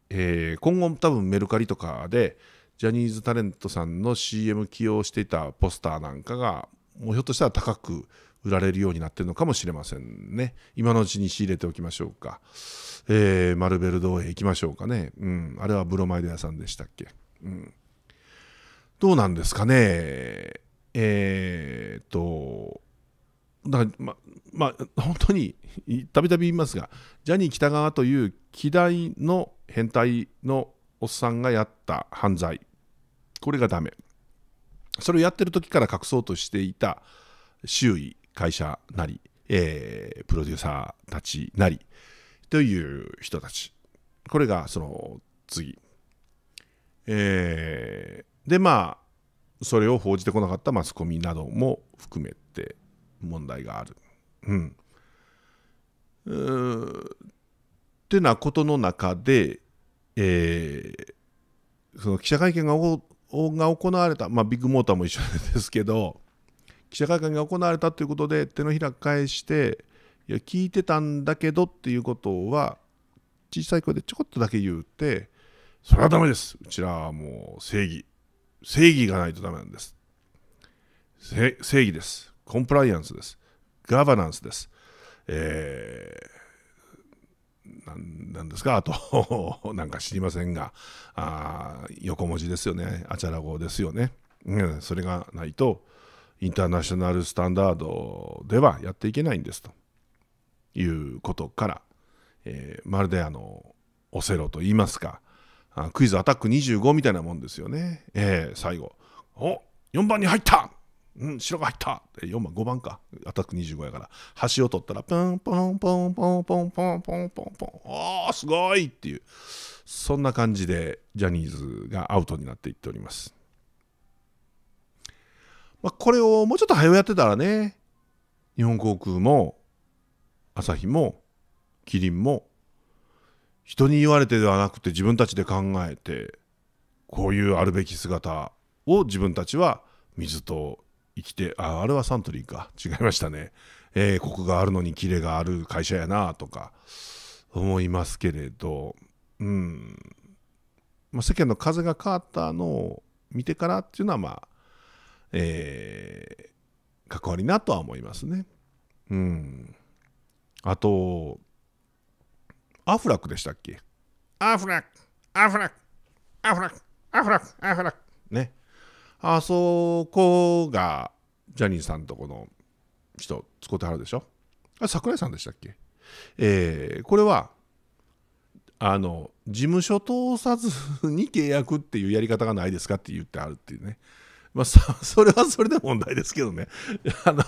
えー、今後多分メルカリとかでジャニーズタレントさんの CM 起用していたポスターなんかがもうひょっとしたら高く売られるようになってるのかもしれませんね。今のうちに仕入れておきましょうか。えー、マルベル堂へ行きましょうかね。うん、あれはブロマイド屋さんでしたっけ。うん、どうなんですかね。えー、っと、だま、まあ、本当にたびたび言いますが、ジャニー喜多川という希代の変態のおっさんがやった犯罪これがダメそれをやってる時から隠そうとしていた周囲会社なり、えー、プロデューサーたちなりという人たちこれがその次、えー、でまあそれを報じてこなかったマスコミなども含めて問題があるうんってなことの中で、えー、その記者会見が行われた、まあ、ビッグモーターも一緒ですけど記者会見が行われたということで手のひら返していや聞いてたんだけどっていうことは小さい声でちょこっとだけ言うてそれはダメですうちらはもう正義正義がないとダメなんです正義ですコンプライアンスですガバナンスですえーなんですかあ となんか知りませんがあ横文字ですよねあちゃら語ですよね、うん、それがないとインターナショナルスタンダードではやっていけないんですということから、えー、まるであのオセロと言いますかクイズアタック25みたいなもんですよね、えー、最後お4番に入ったうん、白が入った4番5番かアタック25やから端を取ったらポンポンポンポンポンポンポンポンポンおーすごいっていうそんな感じでジャニーズがアウトになっていっております、まあ、これをもうちょっと早やってたらね日本航空も朝日もキリンも人に言われてではなくて自分たちで考えてこういうあるべき姿を自分たちは水と生きてああれはサントリーか違いましたね、えー、ここがあるのにキレがある会社やなとか思いますけれど、うんまあ、世間の風が変わったのを見てからっていうのはまあえー、かっこ悪いなとは思いますね。うん、あとアフラックでしたっけアフラクアフラックアフラックアフラックアフラックアフラックねあそこがジャニーさんとこの人使ってはるでしょあ桜井さんでしたっけえー、これはあの事務所通さずに契約っていうやり方がないですかって言ってあるっていうね、まあ、それはそれで問題ですけどね あの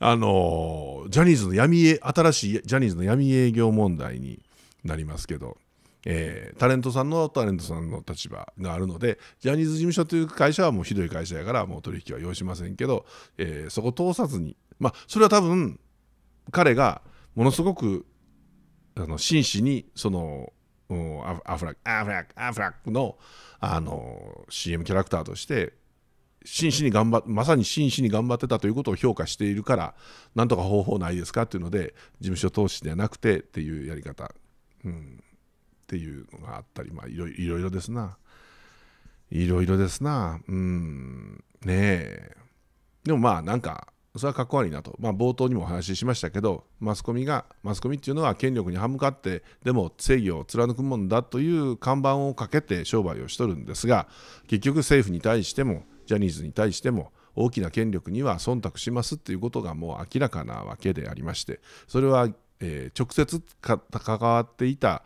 あのジャニーズの闇新しいジャニーズの闇営業問題になりますけどえー、タレントさんのタレントさんの立場があるのでジャニーズ事務所という会社はもうひどい会社やからもう取引は要しませんけど、えー、そこ通さずにまあそれは多分彼がものすごくあの真摯にそのアフラックアフラックアフラックのあの CM キャラクターとして真摯に頑張まさに真摯に頑張ってたということを評価しているからなんとか方法ないですかっていうので事務所投資ではなくてっていうやり方。うんっていうのがあったり、まあ、いろいろですな。いろいろですな。うん、ねえ。でもまあ、なんか、それはかっこ悪いなと、まあ、冒頭にもお話ししましたけどマスコミがマスコミっていうのは権力に歯向かってでも正義を貫くもんだという看板をかけて商売をしとるんですが結局政府に対してもジャニーズに対しても大きな権力には忖度しますっていうことがもう明らかなわけでありましてそれはえー、直接関わっていた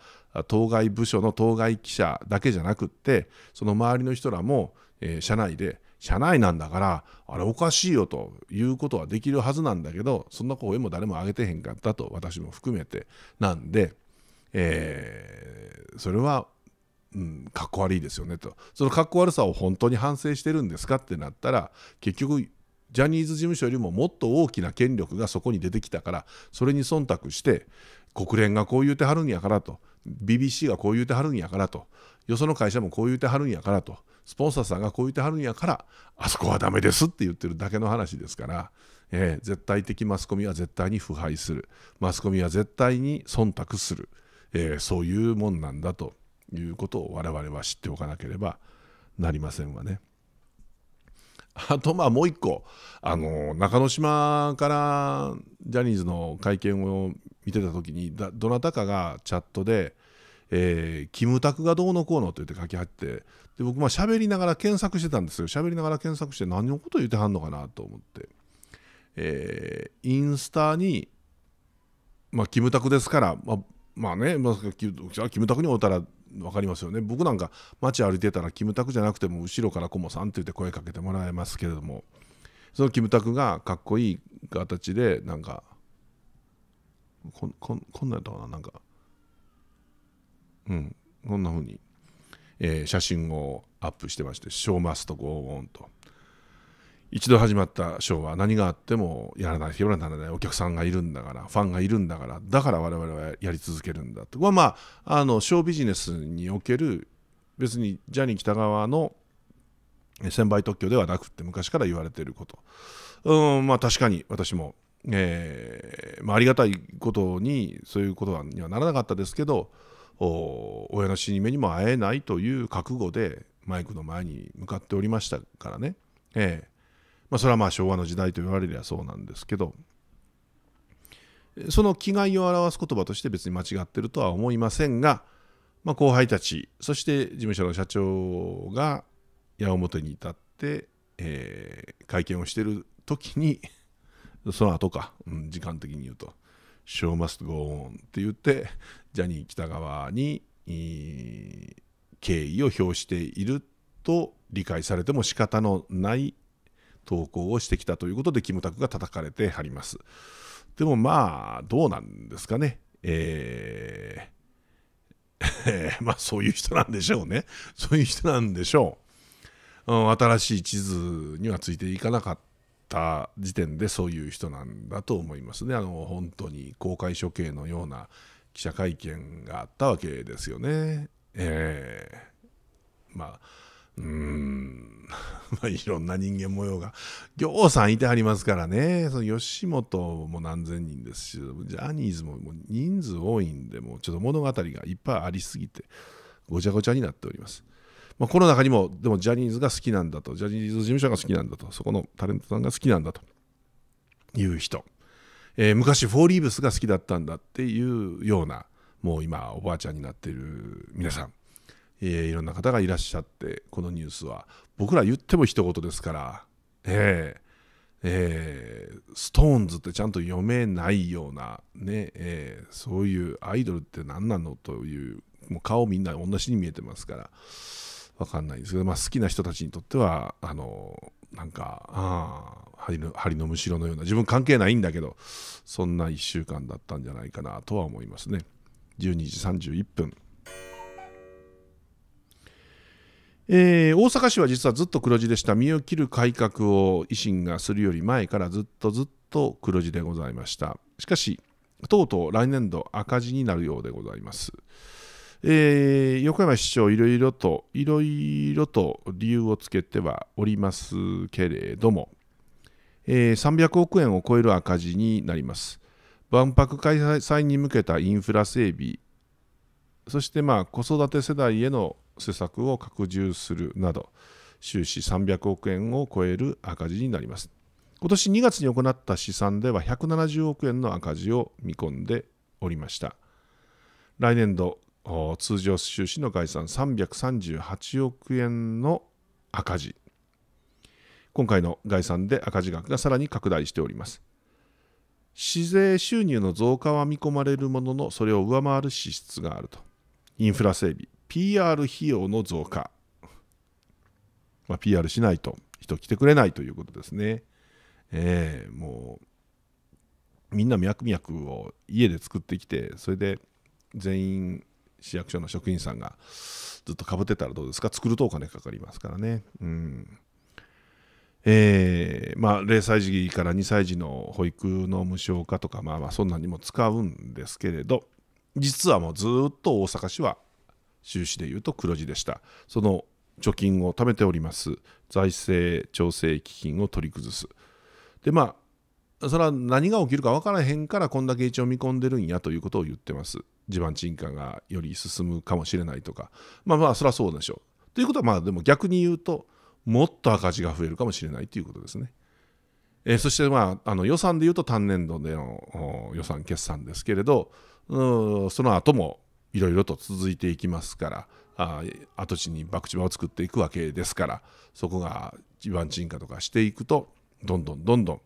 当該部署の当該記者だけじゃなくってその周りの人らも、えー、社内で社内なんだからあれおかしいよということはできるはずなんだけどそんな声も誰も上げてへんかったと私も含めてなんで、えー、それは、うん、かっこ悪いですよねとそのかっこ悪さを本当に反省してるんですかってなったら結局ジャニーズ事務所よりももっと大きな権力がそこに出てきたからそれに忖度して国連がこう言うてはるんやからと BBC がこう言うてはるんやからとよその会社もこう言うてはるんやからとスポンサーさんがこう言うてはるんやからあそこはダメですって言ってるだけの話ですから、えー、絶対的マスコミは絶対に腐敗するマスコミは絶対に忖度する、えー、そういうもんなんだということを我々は知っておかなければなりませんわね。あとまあもう一個あの中之島からジャニーズの会見を見てた時にどなたかがチャットで「えー、キムタクがどうのこうの」と言って書き入ってで僕まあ喋りながら検索してたんですよ喋りながら検索して何のこと言ってはんのかなと思って、えー、インスタに、まあ、キムタクですから、まあ、まあね、まあ、キムタクにおうたら分かりますよね僕なんか街歩いてたらキムタクじゃなくても後ろからコモさんって言って声かけてもらえますけれどもそのキムタクがかっこいい形でなんかこここんなんやったかななんかうんこんな風に、えー、写真をアップしてまして「ショーマストゴーオン」と。一度始まったショーは何があってもやらなけれにならないお客さんがいるんだからファンがいるんだからだから我々はやり続けるんだとこれはまああのショービジネスにおける別にジャニー喜多川の専売特許ではなくって昔から言われていることうんまあ確かに私も、えーまあ、ありがたいことにそういうことにはならなかったですけど親の死に目にも会えないという覚悟でマイクの前に向かっておりましたからね。ええまあ、それはまあ昭和の時代と言われりゃそうなんですけどその気概を表す言葉として別に間違ってるとは思いませんが、まあ、後輩たちそして事務所の社長が矢面に至って、えー、会見をしている時にその後か、うん、時間的に言うと「Show must go on」って言ってジャニー喜多川に敬意を表していると理解されても仕方のない投稿をしてきたということで、キムタクが叩かれてはります。でもまあ、どうなんですかね。えー、まあそういう人なんでしょうね。そういう人なんでしょう。うん、新しい地図にはついていかなかった時点でそういう人なんだと思いますね。あの本当に公開処刑のような記者会見があったわけですよね。えー、まあうーん、まあ、いろんな人間模様が、行さんいてはりますからね、その吉本も何千人ですし、ジャニーズももう人数多いんで、もうちょっと物語がいっぱいありすぎて、ごちゃごちゃになっております。まあ、この中にも、でもジャニーズが好きなんだと、ジャニーズ事務所が好きなんだと、そこのタレントさんが好きなんだという人、えー、昔、フォーリーブスが好きだったんだっていうような、もう今、おばあちゃんになっている皆さん。えー、いろんな方がいらっしゃってこのニュースは僕ら言っても一言ですから、えーえー、ストーンズってちゃんと読めないような、ねえー、そういうアイドルって何なのというもう顔みんな同じに見えてますから分かんないですけど、まあ、好きな人たちにとってはあのなんかあ針の針のむしろのような自分関係ないんだけどそんな1週間だったんじゃないかなとは思いますね12時31分。えー、大阪市は実はずっと黒字でした身を切る改革を維新がするより前からずっとずっと黒字でございましたしかしとうとう来年度赤字になるようでございます、えー、横山市長いろいろといろいろと理由をつけてはおりますけれども、えー、300億円を超える赤字になります万博開催に向けたインフラ整備そしてまあ子育て世代への施策を拡充するなど収支300億円を超える赤字になります今年2月に行った試算では170億円の赤字を見込んでおりました来年度通常収支の概算338億円の赤字今回の概算で赤字額がさらに拡大しております市税収入の増加は見込まれるもののそれを上回る支出があるとインフラ整備 PR 費用の増加、まあ、PR しないと人来てくれないということですね。えー、もうみんな脈々を家で作ってきてそれで全員市役所の職員さんがずっとかぶってたらどうですか作るとお金かかりますからね。うんえー、まあ、0歳児から2歳児の保育の無償化とか、まあ、まあそんなにも使うんですけれど実はもうずっと大阪市は収支でいうと黒字でした。その貯金を貯めております。財政調整基金を取り崩す。で、まあ、それは何が起きるか分からへんから、こんだけ一応見込んでるんやということを言ってます。地盤沈下がより進むかもしれないとか。まあまあ、それはそうでしょう。ということは、まあでも逆に言うと、もっと赤字が増えるかもしれないということですね。えー、そして、まあ、あの予算でいうと単年度での予算決算ですけれど、その後もいろいろと続いていきますからあ跡地に博打場を作っていくわけですからそこが地盤沈下とかしていくとどんどんどんどん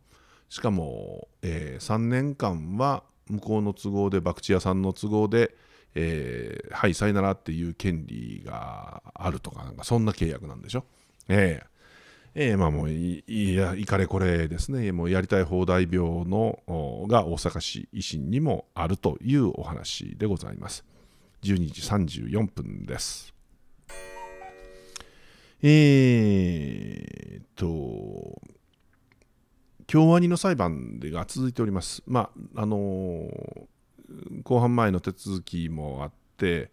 しかも、えー、3年間は向こうの都合で博打屋さんの都合で、えー、はいさよならっていう権利があるとかなんかそんな契約なんでしょ。えーえー、まあもういいやいかれこれですねもうやりたい放題病のが大阪市維新にもあるというお話でございます。12時34分です。えー、と、京アニの裁判が続いております。まあ、あのー、公判前の手続きもあって、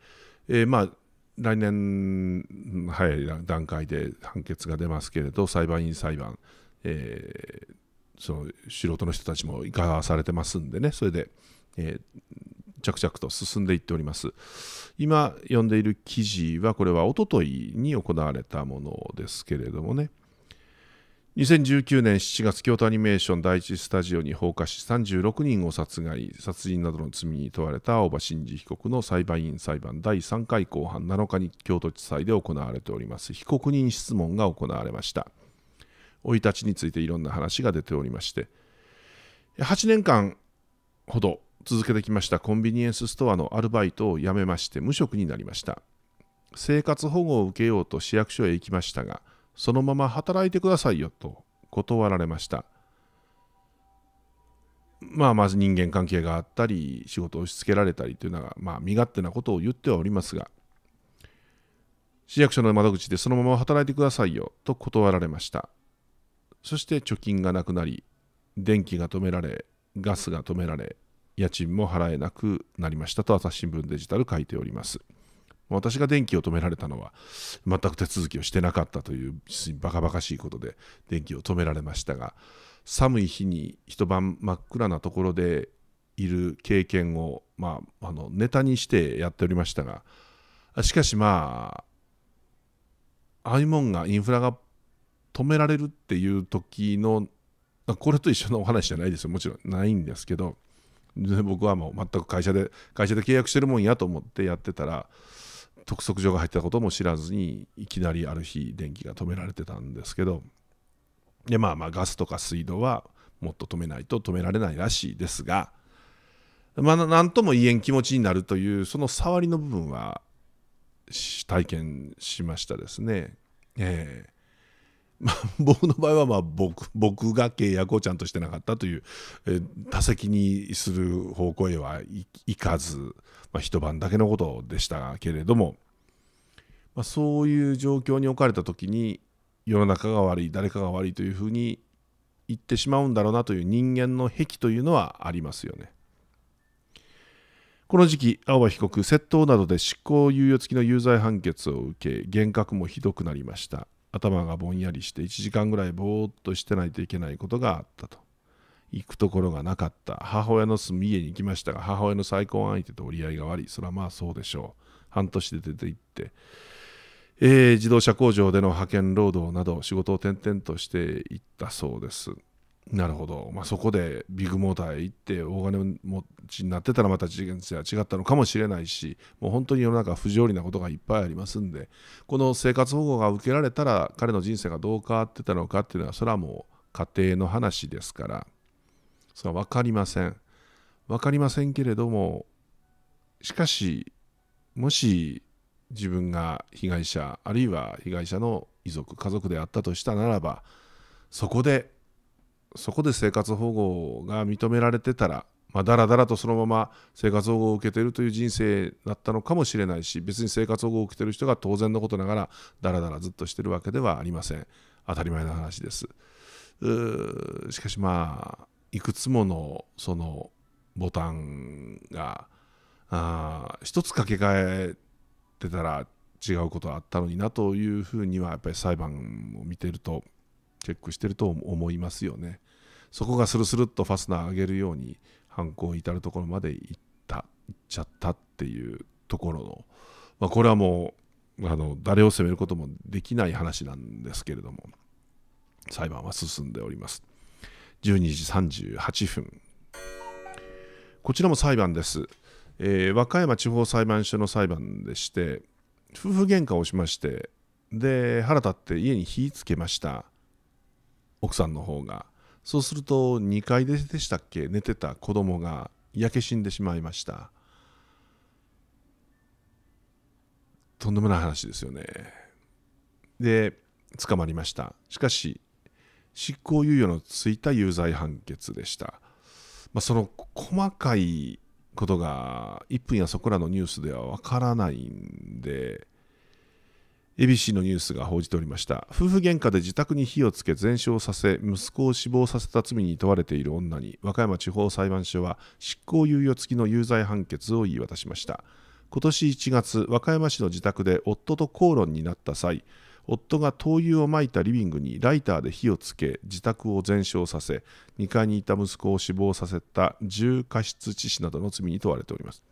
えー、まあ、来年早い段階で判決が出ますけれど、裁判員裁判、えー、その素人の人たちもいかされてますんでね、それで、えー、着々と進んでいっております今読んでいる記事はこれはおとといに行われたものですけれどもね2019年7月京都アニメーション第一スタジオに放火し36人を殺害殺人などの罪に問われた青葉真司被告の裁判員裁判第3回後半7日に京都地裁で行われております被告人質問が行われました生い立ちについていろんな話が出ておりまして8年間ほど続けてきましたコンビニエンスストアのアルバイトを辞めまして無職になりました生活保護を受けようと市役所へ行きましたがそのまま働いてくださいよと断られましたまあまず人間関係があったり仕事を押し付けられたりというのがまあ身勝手なことを言ってはおりますが市役所の窓口でそのまま働いてくださいよと断られましたそして貯金がなくなり電気が止められガスが止められ家賃も払えなくなりましたと朝日新聞デジタル書いております私が電気を止められたのは全く手続きをしてなかったというバカバカしいことで電気を止められましたが寒い日に一晩真っ暗なところでいる経験を、まあ、あのネタにしてやっておりましたがしかしまあああいうもんがインフラが止められるっていう時のこれと一緒のお話じゃないですよもちろんないんですけど僕はもう全く会社で会社で契約してるもんやと思ってやってたら督促状が入ってたことも知らずにいきなりある日電気が止められてたんですけどでまあまあガスとか水道はもっと止めないと止められないらしいですがまあ何とも言えん気持ちになるというその触りの部分は体験しましたですね。えーまあ、僕の場合はまあ僕僕が契約をちゃんとしてなかったという、え席にする方向へはいかず、まあ、一晩だけのことでしたけれども、まあ、そういう状況に置かれた時に世の中が悪い誰かが悪いというふうに言ってしまうんだろうなという人間の癖というのはありますよね。この時期、青葉被告、窃盗などで執行猶予付きの有罪判決を受け、幻覚もひどくなりました。頭がぼんやりして1時間ぐらいぼーっとしてないといけないことがあったと行くところがなかった母親の住み家に行きましたが母親の再婚相手と折り合いが悪いそれはまあそうでしょう半年で出て行って、えー、自動車工場での派遣労働など仕事を転々としていったそうですなるほど、まあ、そこでビッグモーターへ行って大金持ちになってたらまた人性は違ったのかもしれないしもう本当に世の中不条理なことがいっぱいありますんでこの生活保護が受けられたら彼の人生がどう変わってたのかっていうのはそれはもう家庭の話ですからそれは分かりません分かりませんけれどもしかしもし自分が被害者あるいは被害者の遺族家族であったとしたならばそこでそこで生活保護が認められてたら、まあ、だらだらとそのまま生活保護を受けているという人生だったのかもしれないし別に生活保護を受けている人が当然のことながらだらだらずっとしてるわけではありません当たり前の話ですしかしまあいくつものそのボタンがあ一つ掛け替えてたら違うことはあったのになというふうにはやっぱり裁判を見てるとチェックしてると思いますよね。そこがスルスルっとファスナー上げるように犯行至るところまで行った行っちゃったっていうところの、まあ、これはもうあの誰を責めることもできない話なんですけれども裁判は進んでおります12時38分こちらも裁判です、えー、和歌山地方裁判所の裁判でして夫婦喧嘩をしましてで腹立って家に火つけました奥さんの方がそうすると2階ででしたっけ寝てた子供が焼け死んでしまいましたとんでもない話ですよねで捕まりましたしかし執行猶予のついた有罪判決でした、まあ、その細かいことが1分やそこらのニュースでは分からないんで ABC のニュースが報じておりました夫婦喧嘩で自宅に火をつけ全焼させ息子を死亡させた罪に問われている女に和歌山地方裁判所は執行猶予付きの有罪判決を言い渡しました今年1月和歌山市の自宅で夫と口論になった際夫が灯油をまいたリビングにライターで火をつけ自宅を全焼させ2階にいた息子を死亡させた重過失致死などの罪に問われております、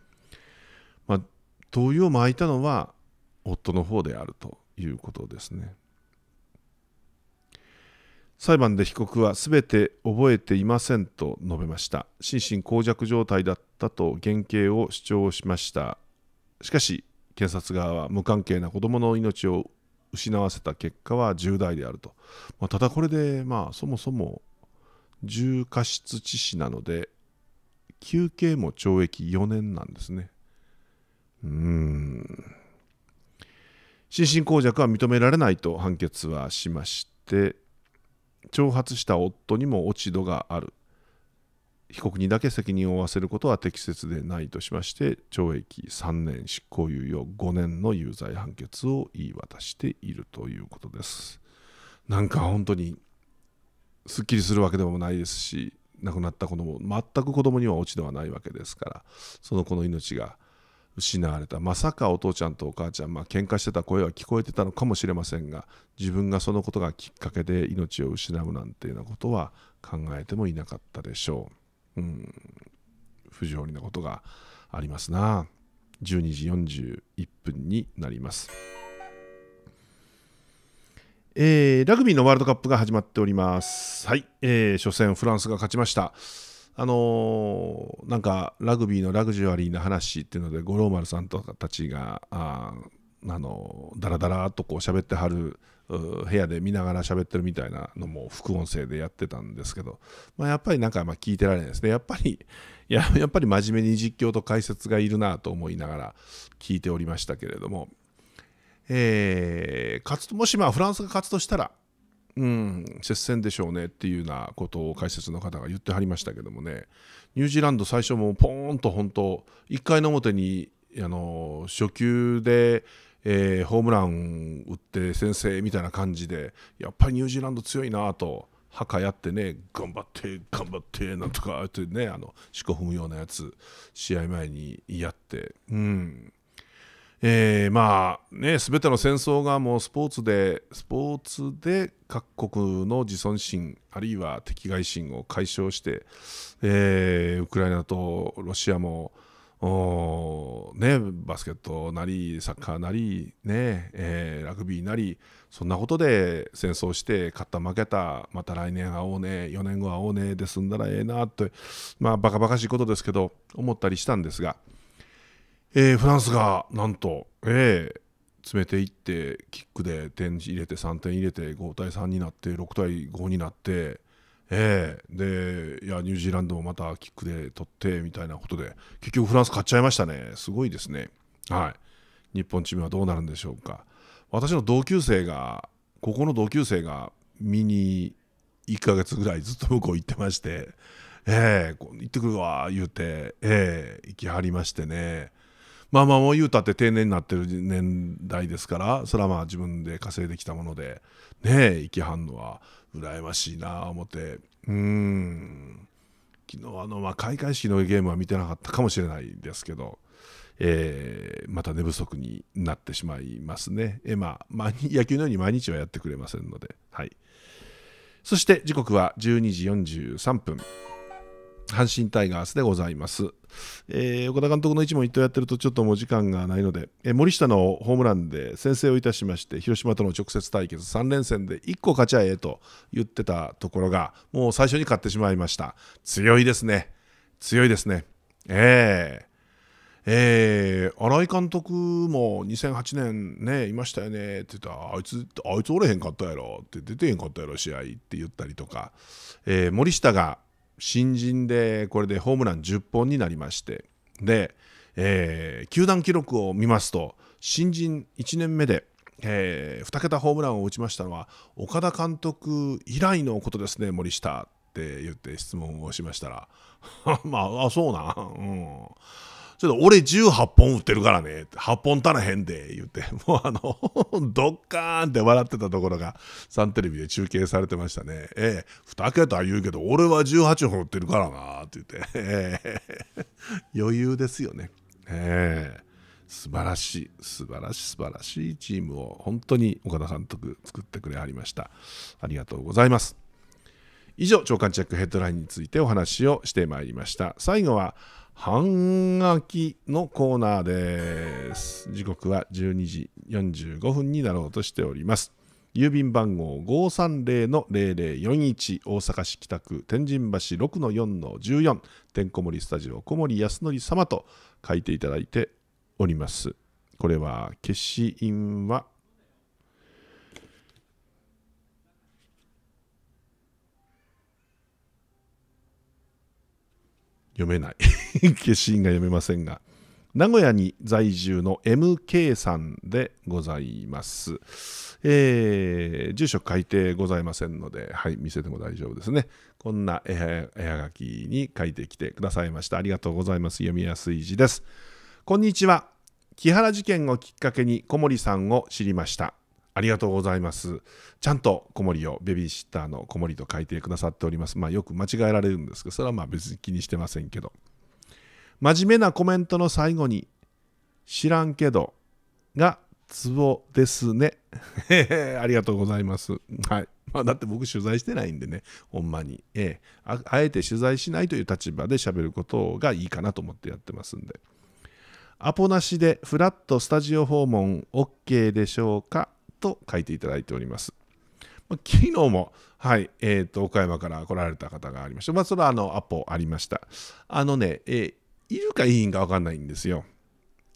まあ、灯油をまいたのは夫の方であるということですね。裁判で被告は全て覚えていませんと述べました。心神耗弱状態だったと減刑を主張しました。しかし、検察側は無関係な子どもの命を失わせた結果は重大であると。まあ、ただこれで、まあ、そもそも重過失致死なので、求刑も懲役4年なんですね。うーん。心神耗弱は認められないと判決はしまして挑発した夫にも落ち度がある被告にだけ責任を負わせることは適切でないとしまして懲役3年執行猶予5年の有罪判決を言い渡しているということですなんか本当にすっきりするわけでもないですし亡くなった子供全く子供には落ち度はないわけですからその子の命が失われたまさかお父ちゃんとお母ちゃん、まあ喧嘩してた声は聞こえてたのかもしれませんが自分がそのことがきっかけで命を失うなんていうようなことは考えてもいなかったでしょう。うん、不条理なことがありますな。12時41分になります。えー、ラグビーのワールドカップが始まっております。はい、えー、初戦フランスが勝ちました。あのー、なんかラグビーのラグジュアリーな話っていうので五郎丸さんとかたちがああのダラダラっとこう喋ってはる部屋で見ながら喋ってるみたいなのも副音声でやってたんですけど、まあ、やっぱりなんかま聞いてられないですねやっぱり やっぱり真面目に実況と解説がいるなと思いながら聞いておりましたけれども、えー、勝つもしまあフランスが勝つとしたらうん、接戦でしょうねっていうようなことを解説の方が言ってはりましたけどもねニュージーランド最初もポーンと本当1回の表にあの初球で、えー、ホームラン打って先制みたいな感じでやっぱりニュージーランド強いなと墓やってね頑張って頑張ってなんとかってねあの四股踏むようなやつ試合前にやって、うん、えー、まあね全ての戦争がもうスポーツでスポーツで各国の自尊心あるいは敵外心を解消して、えー、ウクライナとロシアもね、バスケットなりサッカーなり、ねえー、ラグビーなりそんなことで戦争して勝った負けたまた来年会おうね4年後会おうねで済んだらええなって、まあ、バカバカしいことですけど思ったりしたんですが。えー、フランスがなんと、えー、詰めていってキックで点入れて3点入れて5対3になって6対5になって、えー、でいやニュージーランドもまたキックで取ってみたいなことで結局フランス勝っちゃいましたねすごいですね、はい、日本チームはどうなるんでしょうか私の同級生がここの同級生が見に1ヶ月ぐらいずっと向こう行ってまして、えー、行ってくるわ言うて、えー、行きはりましてねまあまあもう言うたって定年になってる年代ですからそれはまあ自分で稼いできたものでねえ生きはんのは羨ましいなあ思ってうん昨日あのまあ開会式のゲームは見てなかったかもしれないですけど、えー、また寝不足になってしまいますね、えー、まあ、まあ、野球のように毎日はやってくれませんのではいそして時刻は12時43分。阪神タイガースでございます。えー、岡田監督の一問一答やってるとちょっともう時間がないので、えー、森下のホームランで先制をいたしまして広島との直接対決3連戦で1個勝ち合えと言ってたところがもう最初に勝ってしまいました強いですね強いですねえー、えー、新井監督も2008年ねいましたよねって言ったらあいつあいつおれへんかったやろって出てへんかったやろ試合って言ったりとか、えー、森下が新人でこれでホームラン10本になりましてで、えー、球団記録を見ますと新人1年目で、えー、2桁ホームランを打ちましたのは岡田監督以来のことですね森下って言って質問をしましたら まああそうなうんちょっと俺18本打ってるからね、8本足らへんで、言って、もうあの ドッカーンって笑ってたところが、サンテレビで中継されてましたね。ええ、2桁言うけど、俺は18本打ってるからな、って言って、ええ、余裕ですよね。ええ、素晴らしい、素晴らしい、素晴らしいチームを、本当に岡田監督作ってくれはりました。ありがとうございます。以上、長官チェックヘッドラインについてお話をしてまいりました。最後は、半書きのコーナーです。時刻は12時45分になろうとしております。郵便番号530-0041大阪市北区天神橋6-4-14てんこ盛りスタジオ小森康則様と書いていただいております。これは消印は読めない 消印が読めませんが名古屋に在住の MK さんでございます、えー、住所書いてございませんので、はい、見せても大丈夫ですねこんな絵はがきに書いてきてくださいましたありがとうございます読みやすい字ですこんにちは木原事件をきっかけに小森さんを知りましたありがとうございます。ちゃんと子守をベビーシッターの子守と書いてくださっております。まあよく間違えられるんですけど、それはまあ別に気にしてませんけど。真面目なコメントの最後に、知らんけどがツボですね。ありがとうございます。はい。まあ、だって僕取材してないんでね、ほんまに。ええあ。あえて取材しないという立場で喋ることがいいかなと思ってやってますんで。アポなしでフラットスタジオ訪問 OK でしょうかと書いていただいております。まあ、昨日も、はいえーと、岡山から来られた方がありまして、まあ、それはあのアポありました。あのね、えー、いるかいいんか分かんないんですよ。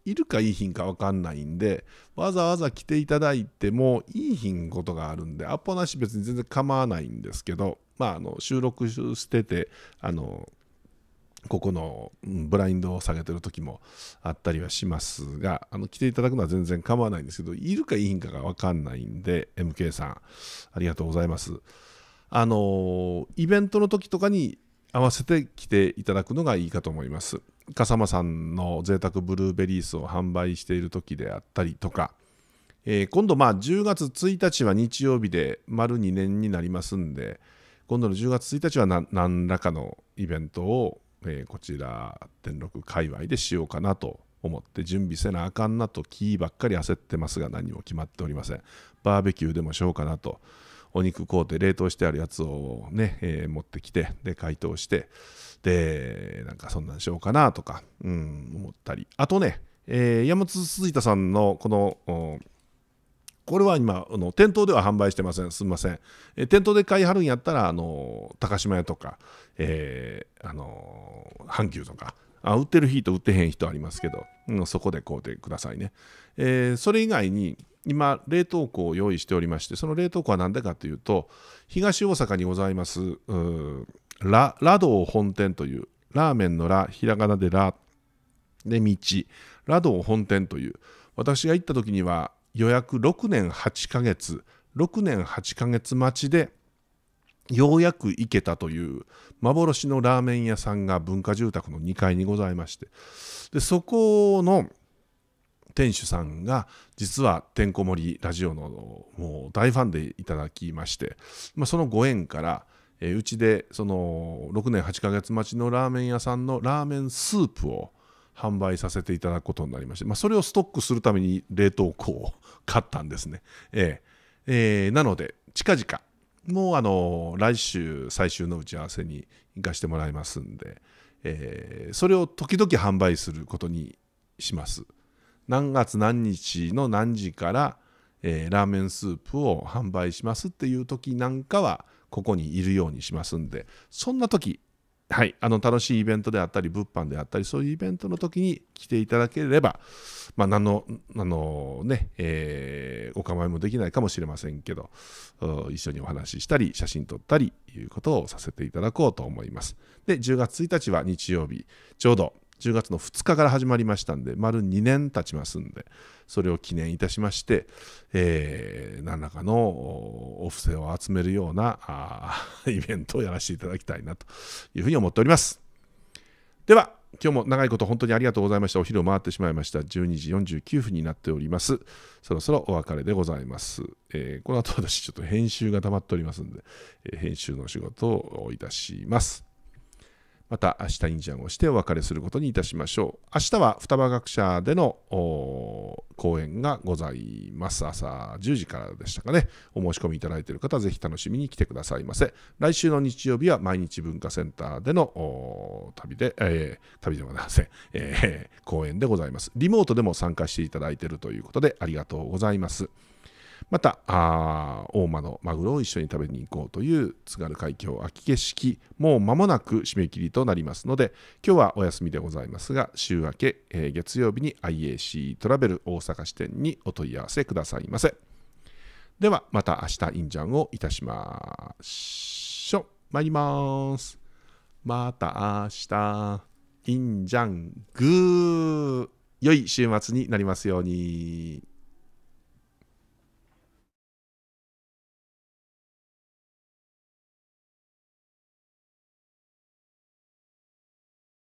いるかいい品か分かんないんで、わざわざ来ていただいてもいい品ことがあるんで、アポなし別に全然構わないんですけど、まあ、あの収録してて、あのここのブラインドを下げてる時もあったりはしますが、あの来ていただくのは全然構わないんですけど、いるかいいんかが分かんないんで、MK さん、ありがとうございます。あのイベントの時とかに合わせて来ていただくのがいいかと思います。笠間さんの贅沢ブルーベリースを販売している時であったりとか、えー、今度まあ10月1日は日曜日で丸2年になりますんで、今度の10月1日は何らかのイベントをえー、こちら天禄界隈でしようかなと思って準備せなあかんなと気ばっかり焦ってますが何も決まっておりませんバーベキューでもしようかなとお肉買うて冷凍してあるやつをね、えー、持ってきてで解凍してでなんかそんなんしようかなとか、うん、思ったりあとね、えー、山本鈴田さんのこのこれは今あの店頭では販売してませんすみません、え店頭で買いはるんやったらあの高島屋とか、えー、あの阪急とかあ売ってる日と売ってへん人ありますけど、うん、そこで買うてくださいね、えー、それ以外に今冷凍庫を用意しておりましてその冷凍庫は何でかというと東大阪にございますララド本店というラーメンのラひらがなでラで道ラド本店という私が行った時には予約6年8ヶ月6年8ヶ月待ちでようやく行けたという幻のラーメン屋さんが文化住宅の2階にございましてでそこの店主さんが実はてんこ盛りラジオのもう大ファンでいただきまして、まあ、そのご縁からうちでその6年8ヶ月待ちのラーメン屋さんのラーメンスープを販売させていただくことになりまして、まあ、それをストックするために冷凍庫を 買ったんですね。えー、えー、なので、近々、もうあの来週最終の打ち合わせに行かしてもらいますんで、えー、それを時々販売することにします。何月何日の何時から、えー、ラーメンスープを販売しますっていう時なんかはここにいるようにしますんでそんな時はい、あの楽しいイベントであったり物販であったりそういうイベントの時に来ていただければ、まあ、何のあのね、ねえー、お構いもできないかもしれませんけど一緒にお話ししたり写真撮ったりいうことをさせていただこうと思いますで10月1日は日曜日ちょうど10月の2日から始まりましたんで丸2年経ちますんでそれを記念いたしまして、えー、何らかのお布施を集めるような イベントをやらせていただきたいなというふうに思っております。では、今日も長いこと本当にありがとうございました。お昼を回ってしまいました。12時49分になっております。そろそろお別れでございます。えー、この後私ちょっと編集が溜まっておりますんで、えー、編集の仕事をいたします。また明日インジャンをしてお別れすることにいたしましょう。明日は双葉学者での講演がございます。朝10時からでしたかね。お申し込みいただいている方、ぜひ楽しみに来てくださいませ。来週の日曜日は毎日文化センターでの旅で、えー、旅ではあません、えー、講演でございます。リモートでも参加していただいているということでありがとうございます。また大間のマグロを一緒に食べに行こうという津軽海峡秋景色もう間もなく締め切りとなりますので今日はお休みでございますが週明け、えー、月曜日に IAC トラベル大阪支店にお問い合わせくださいませではまた明日インジャンをいたしましょ参りますまた明日インジャングー良い週末になりますように。